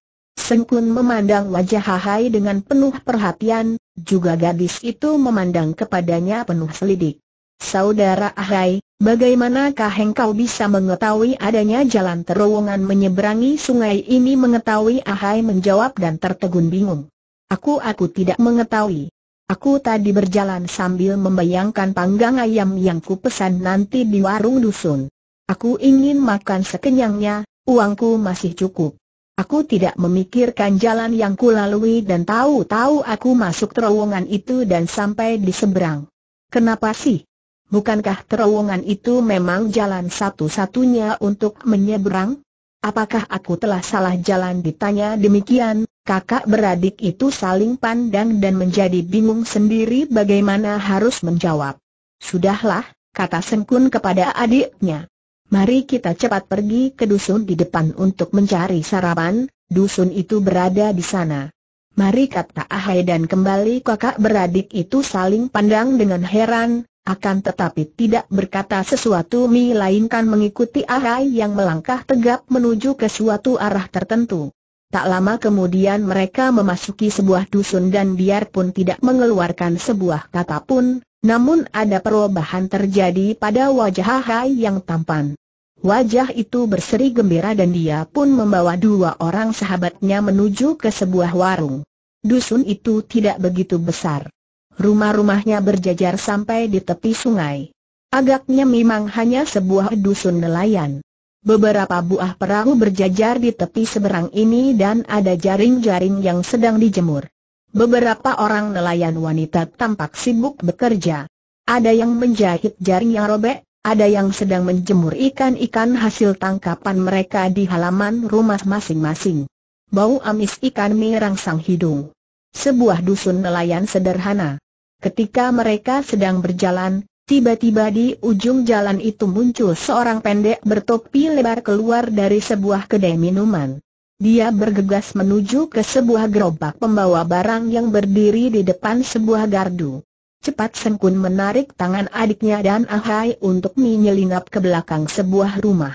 Sengkun memandang wajah Hahai dengan penuh perhatian, juga gadis itu memandang kepadanya penuh selidik. Saudara Ahai, bagaimanakah engkau bisa mengetahui adanya jalan terowongan menyeberangi sungai ini mengetahui Ahai menjawab dan tertegun bingung. Aku aku tidak mengetahui. Aku tadi berjalan sambil membayangkan panggang ayam yang kupesan nanti di warung dusun. Aku ingin makan sekenyangnya, uangku masih cukup. Aku tidak memikirkan jalan yang kulalui dan tahu-tahu aku masuk terowongan itu dan sampai di seberang. Kenapa sih? Bukankah terowongan itu memang jalan satu-satunya untuk menyeberang? Apakah aku telah salah jalan ditanya demikian, kakak beradik itu saling pandang dan menjadi bingung sendiri bagaimana harus menjawab. Sudahlah, kata Sengkun kepada adiknya. Mari kita cepat pergi ke dusun di depan untuk mencari sarapan, dusun itu berada di sana. Mari kata Ahai dan kembali kakak beradik itu saling pandang dengan heran, akan tetapi tidak berkata sesuatu melainkan mengikuti Ahai yang melangkah tegap menuju ke suatu arah tertentu. Tak lama kemudian mereka memasuki sebuah dusun dan biarpun tidak mengeluarkan sebuah kata pun, namun ada perubahan terjadi pada wajah Hai yang tampan. Wajah itu berseri gembira dan dia pun membawa dua orang sahabatnya menuju ke sebuah warung. Dusun itu tidak begitu besar. Rumah-rumahnya berjajar sampai di tepi sungai. Agaknya memang hanya sebuah dusun nelayan. Beberapa buah perahu berjajar di tepi seberang ini dan ada jaring-jaring yang sedang dijemur. Beberapa orang nelayan wanita tampak sibuk bekerja. Ada yang menjahit jaring yang robek, ada yang sedang menjemur ikan-ikan hasil tangkapan mereka di halaman rumah masing-masing. Bau amis ikan merangsang hidung. Sebuah dusun nelayan sederhana. Ketika mereka sedang berjalan, tiba-tiba di ujung jalan itu muncul seorang pendek bertopi lebar keluar dari sebuah kedai minuman. Dia bergegas menuju ke sebuah gerobak pembawa barang yang berdiri di depan sebuah gardu. Cepat Sengkun menarik tangan adiknya dan Ahai untuk menyelinap ke belakang sebuah rumah.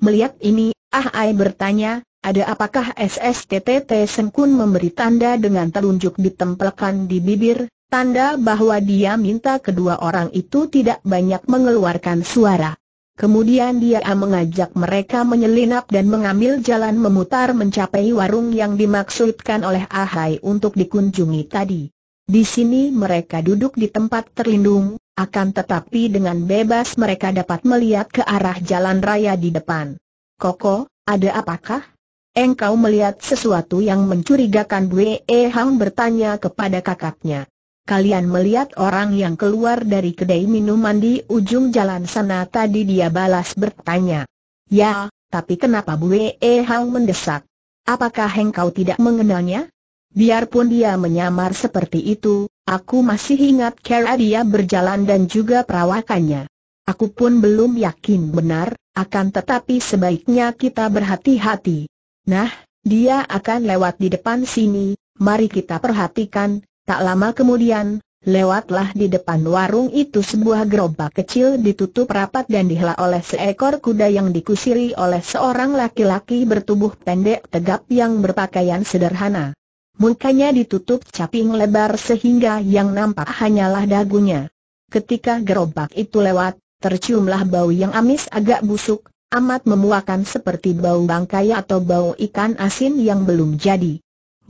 Melihat ini, Ahai bertanya, ada apakah SSTTT Sengkun memberi tanda dengan telunjuk ditempelkan di bibir, tanda bahwa dia minta kedua orang itu tidak banyak mengeluarkan suara. Kemudian dia mengajak mereka menyelinap dan mengambil jalan memutar mencapai warung yang dimaksudkan oleh Ahai untuk dikunjungi tadi. Di sini mereka duduk di tempat terlindung, akan tetapi dengan bebas mereka dapat melihat ke arah jalan raya di depan. Koko, ada apakah? Engkau melihat sesuatu yang mencurigakan Bwe Hang bertanya kepada kakaknya. Kalian melihat orang yang keluar dari kedai minuman di ujung jalan sana tadi dia balas bertanya. Ya, tapi kenapa bu? e Hang mendesak? Apakah Heng kau tidak mengenalnya? Biarpun dia menyamar seperti itu, aku masih ingat cara dia berjalan dan juga perawakannya. Aku pun belum yakin benar, akan tetapi sebaiknya kita berhati-hati. Nah, dia akan lewat di depan sini, mari kita perhatikan, Tak lama kemudian, lewatlah di depan warung itu sebuah gerobak kecil ditutup rapat dan dihela oleh seekor kuda yang dikusiri oleh seorang laki-laki bertubuh pendek tegap yang berpakaian sederhana. Mukanya ditutup caping lebar sehingga yang nampak hanyalah dagunya. Ketika gerobak itu lewat, terciumlah bau yang amis agak busuk, amat memuakan seperti bau bangkai atau bau ikan asin yang belum jadi.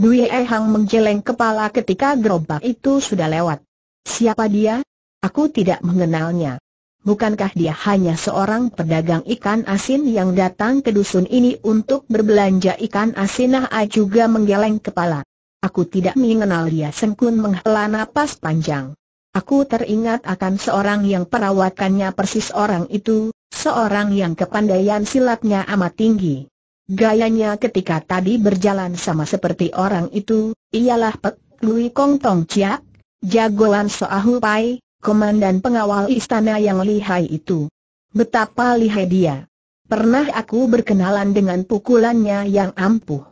Dwi Ehang menggeleng kepala ketika gerobak itu sudah lewat. Siapa dia? Aku tidak mengenalnya. Bukankah dia hanya seorang pedagang ikan asin yang datang ke dusun ini untuk berbelanja ikan asin? Nah, A juga menggeleng kepala. Aku tidak mengenal dia. Sengkun menghela napas panjang. Aku teringat akan seorang yang perawakannya persis orang itu, seorang yang kepandaian silatnya amat tinggi. Gayanya ketika tadi berjalan sama seperti orang itu, ialah Pek Lui Kong Tong Chiak, jagoan Soahu Pai, komandan pengawal istana yang lihai itu. Betapa lihai dia. Pernah aku berkenalan dengan pukulannya yang ampuh.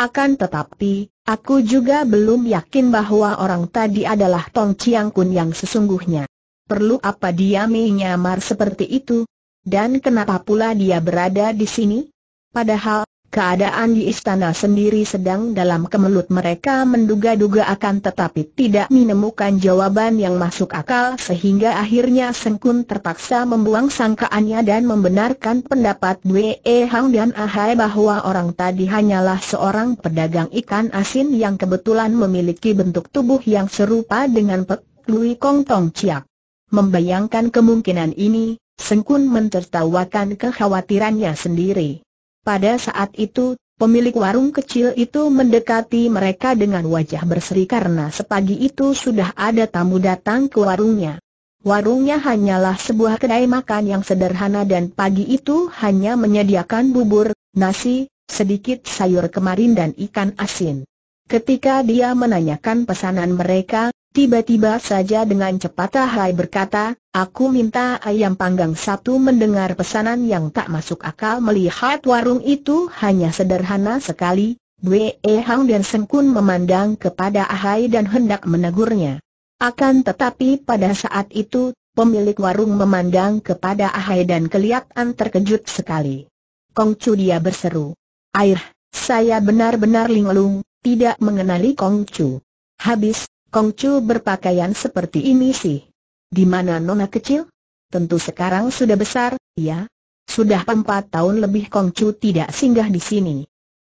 Akan tetapi, aku juga belum yakin bahwa orang tadi adalah Tong Chiang Kun yang sesungguhnya. Perlu apa dia menyamar seperti itu? Dan kenapa pula dia berada di sini? Padahal, keadaan di istana sendiri sedang dalam kemelut mereka menduga-duga akan tetapi tidak menemukan jawaban yang masuk akal sehingga akhirnya Sengkun terpaksa membuang sangkaannya dan membenarkan pendapat Wee Hang dan Ahai bahwa orang tadi hanyalah seorang pedagang ikan asin yang kebetulan memiliki bentuk tubuh yang serupa dengan Pek Lui Kong Tong Chiak. Membayangkan kemungkinan ini, Sengkun mentertawakan kekhawatirannya sendiri. Pada saat itu, pemilik warung kecil itu mendekati mereka dengan wajah berseri karena sepagi itu sudah ada tamu datang ke warungnya. Warungnya hanyalah sebuah kedai makan yang sederhana dan pagi itu hanya menyediakan bubur, nasi, sedikit sayur kemarin dan ikan asin. Ketika dia menanyakan pesanan mereka, tiba-tiba saja dengan cepat Ahai berkata, aku minta ayam panggang satu mendengar pesanan yang tak masuk akal melihat warung itu hanya sederhana sekali. Bwe e Hang dan Sengkun memandang kepada Ahai dan hendak menegurnya. Akan tetapi pada saat itu Pemilik warung memandang kepada Ahai dan kelihatan terkejut sekali. Kongcu dia berseru. Air, saya benar-benar linglung, tidak mengenali Kong Chu. Habis, Kong Chu berpakaian seperti ini sih. Di mana Nona kecil? Tentu sekarang sudah besar, ya. Sudah empat tahun lebih Kong Chu tidak singgah di sini.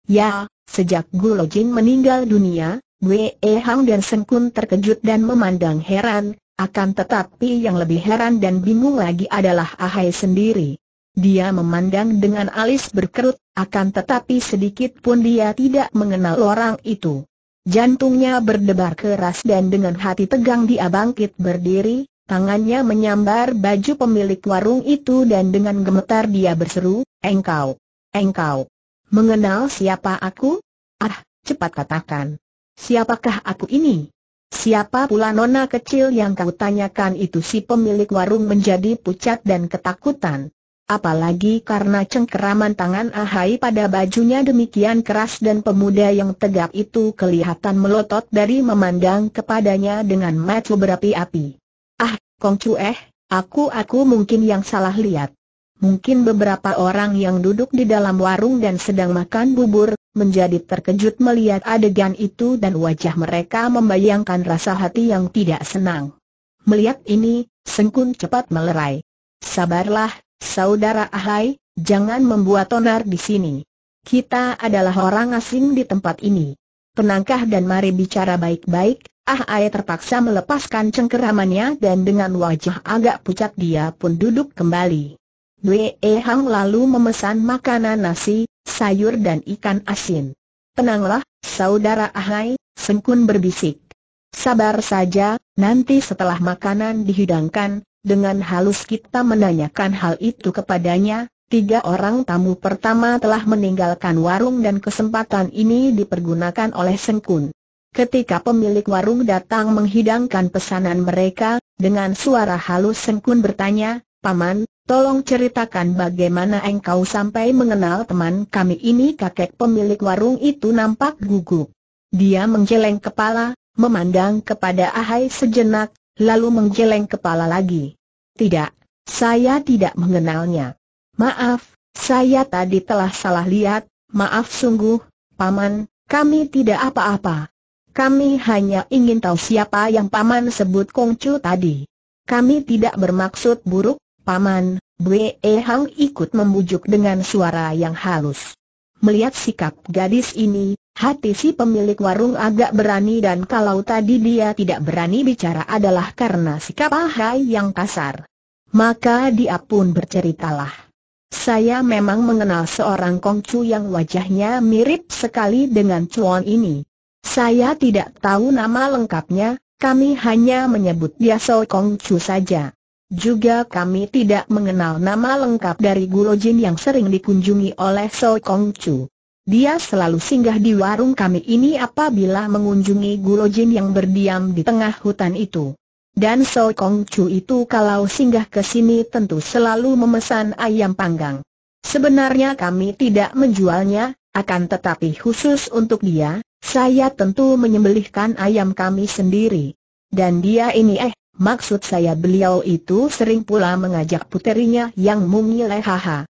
Ya, sejak Lo Jin meninggal dunia, Wei Hang dan Sengkun terkejut dan memandang heran, akan tetapi yang lebih heran dan bingung lagi adalah Ahai sendiri. Dia memandang dengan alis berkerut, akan tetapi sedikit pun dia tidak mengenal orang itu. Jantungnya berdebar keras dan dengan hati tegang dia bangkit berdiri, tangannya menyambar baju pemilik warung itu dan dengan gemetar dia berseru, Engkau, engkau, mengenal siapa aku? Ah, cepat katakan. Siapakah aku ini? Siapa pula nona kecil yang kau tanyakan itu si pemilik warung menjadi pucat dan ketakutan. Apalagi karena cengkeraman tangan Ahai pada bajunya demikian keras dan pemuda yang tegap itu kelihatan melotot dari memandang kepadanya dengan mata berapi-api. Ah, Kong Chu eh, aku-aku mungkin yang salah lihat. Mungkin beberapa orang yang duduk di dalam warung dan sedang makan bubur, menjadi terkejut melihat adegan itu dan wajah mereka membayangkan rasa hati yang tidak senang. Melihat ini, Sengkun cepat melerai. Sabarlah, Saudara Ahai, jangan membuat onar di sini. Kita adalah orang asing di tempat ini. Tenangkah dan mari bicara baik-baik, Ah Ahai terpaksa melepaskan cengkeramannya dan dengan wajah agak pucat dia pun duduk kembali. Wei e Hang lalu memesan makanan nasi, sayur dan ikan asin. Tenanglah, saudara Ahai, Sengkun berbisik. Sabar saja, nanti setelah makanan dihidangkan, dengan halus kita menanyakan hal itu kepadanya, tiga orang tamu pertama telah meninggalkan warung dan kesempatan ini dipergunakan oleh Sengkun. Ketika pemilik warung datang menghidangkan pesanan mereka, dengan suara halus Sengkun bertanya, Paman, tolong ceritakan bagaimana engkau sampai mengenal teman kami ini kakek pemilik warung itu nampak gugup. Dia menjeleng kepala, memandang kepada Ahai sejenak, lalu menggeleng kepala lagi. Tidak, saya tidak mengenalnya. Maaf, saya tadi telah salah lihat, maaf sungguh, Paman, kami tidak apa-apa. Kami hanya ingin tahu siapa yang Paman sebut Kongcu tadi. Kami tidak bermaksud buruk, Paman, Bwe Hang ikut membujuk dengan suara yang halus. Melihat sikap gadis ini, Hati si pemilik warung agak berani dan kalau tadi dia tidak berani bicara adalah karena sikap Ahai yang kasar. Maka dia pun berceritalah. Saya memang mengenal seorang kongcu yang wajahnya mirip sekali dengan cuan ini. Saya tidak tahu nama lengkapnya, kami hanya menyebut dia So Kongcu saja. Juga kami tidak mengenal nama lengkap dari Gulojin yang sering dikunjungi oleh So Kongcu. Dia selalu singgah di warung kami ini apabila mengunjungi Gulojin yang berdiam di tengah hutan itu. Dan So Kong Chu itu kalau singgah ke sini tentu selalu memesan ayam panggang. Sebenarnya kami tidak menjualnya, akan tetapi khusus untuk dia, saya tentu menyembelihkan ayam kami sendiri. Dan dia ini eh, maksud saya beliau itu sering pula mengajak puterinya yang mungil haha.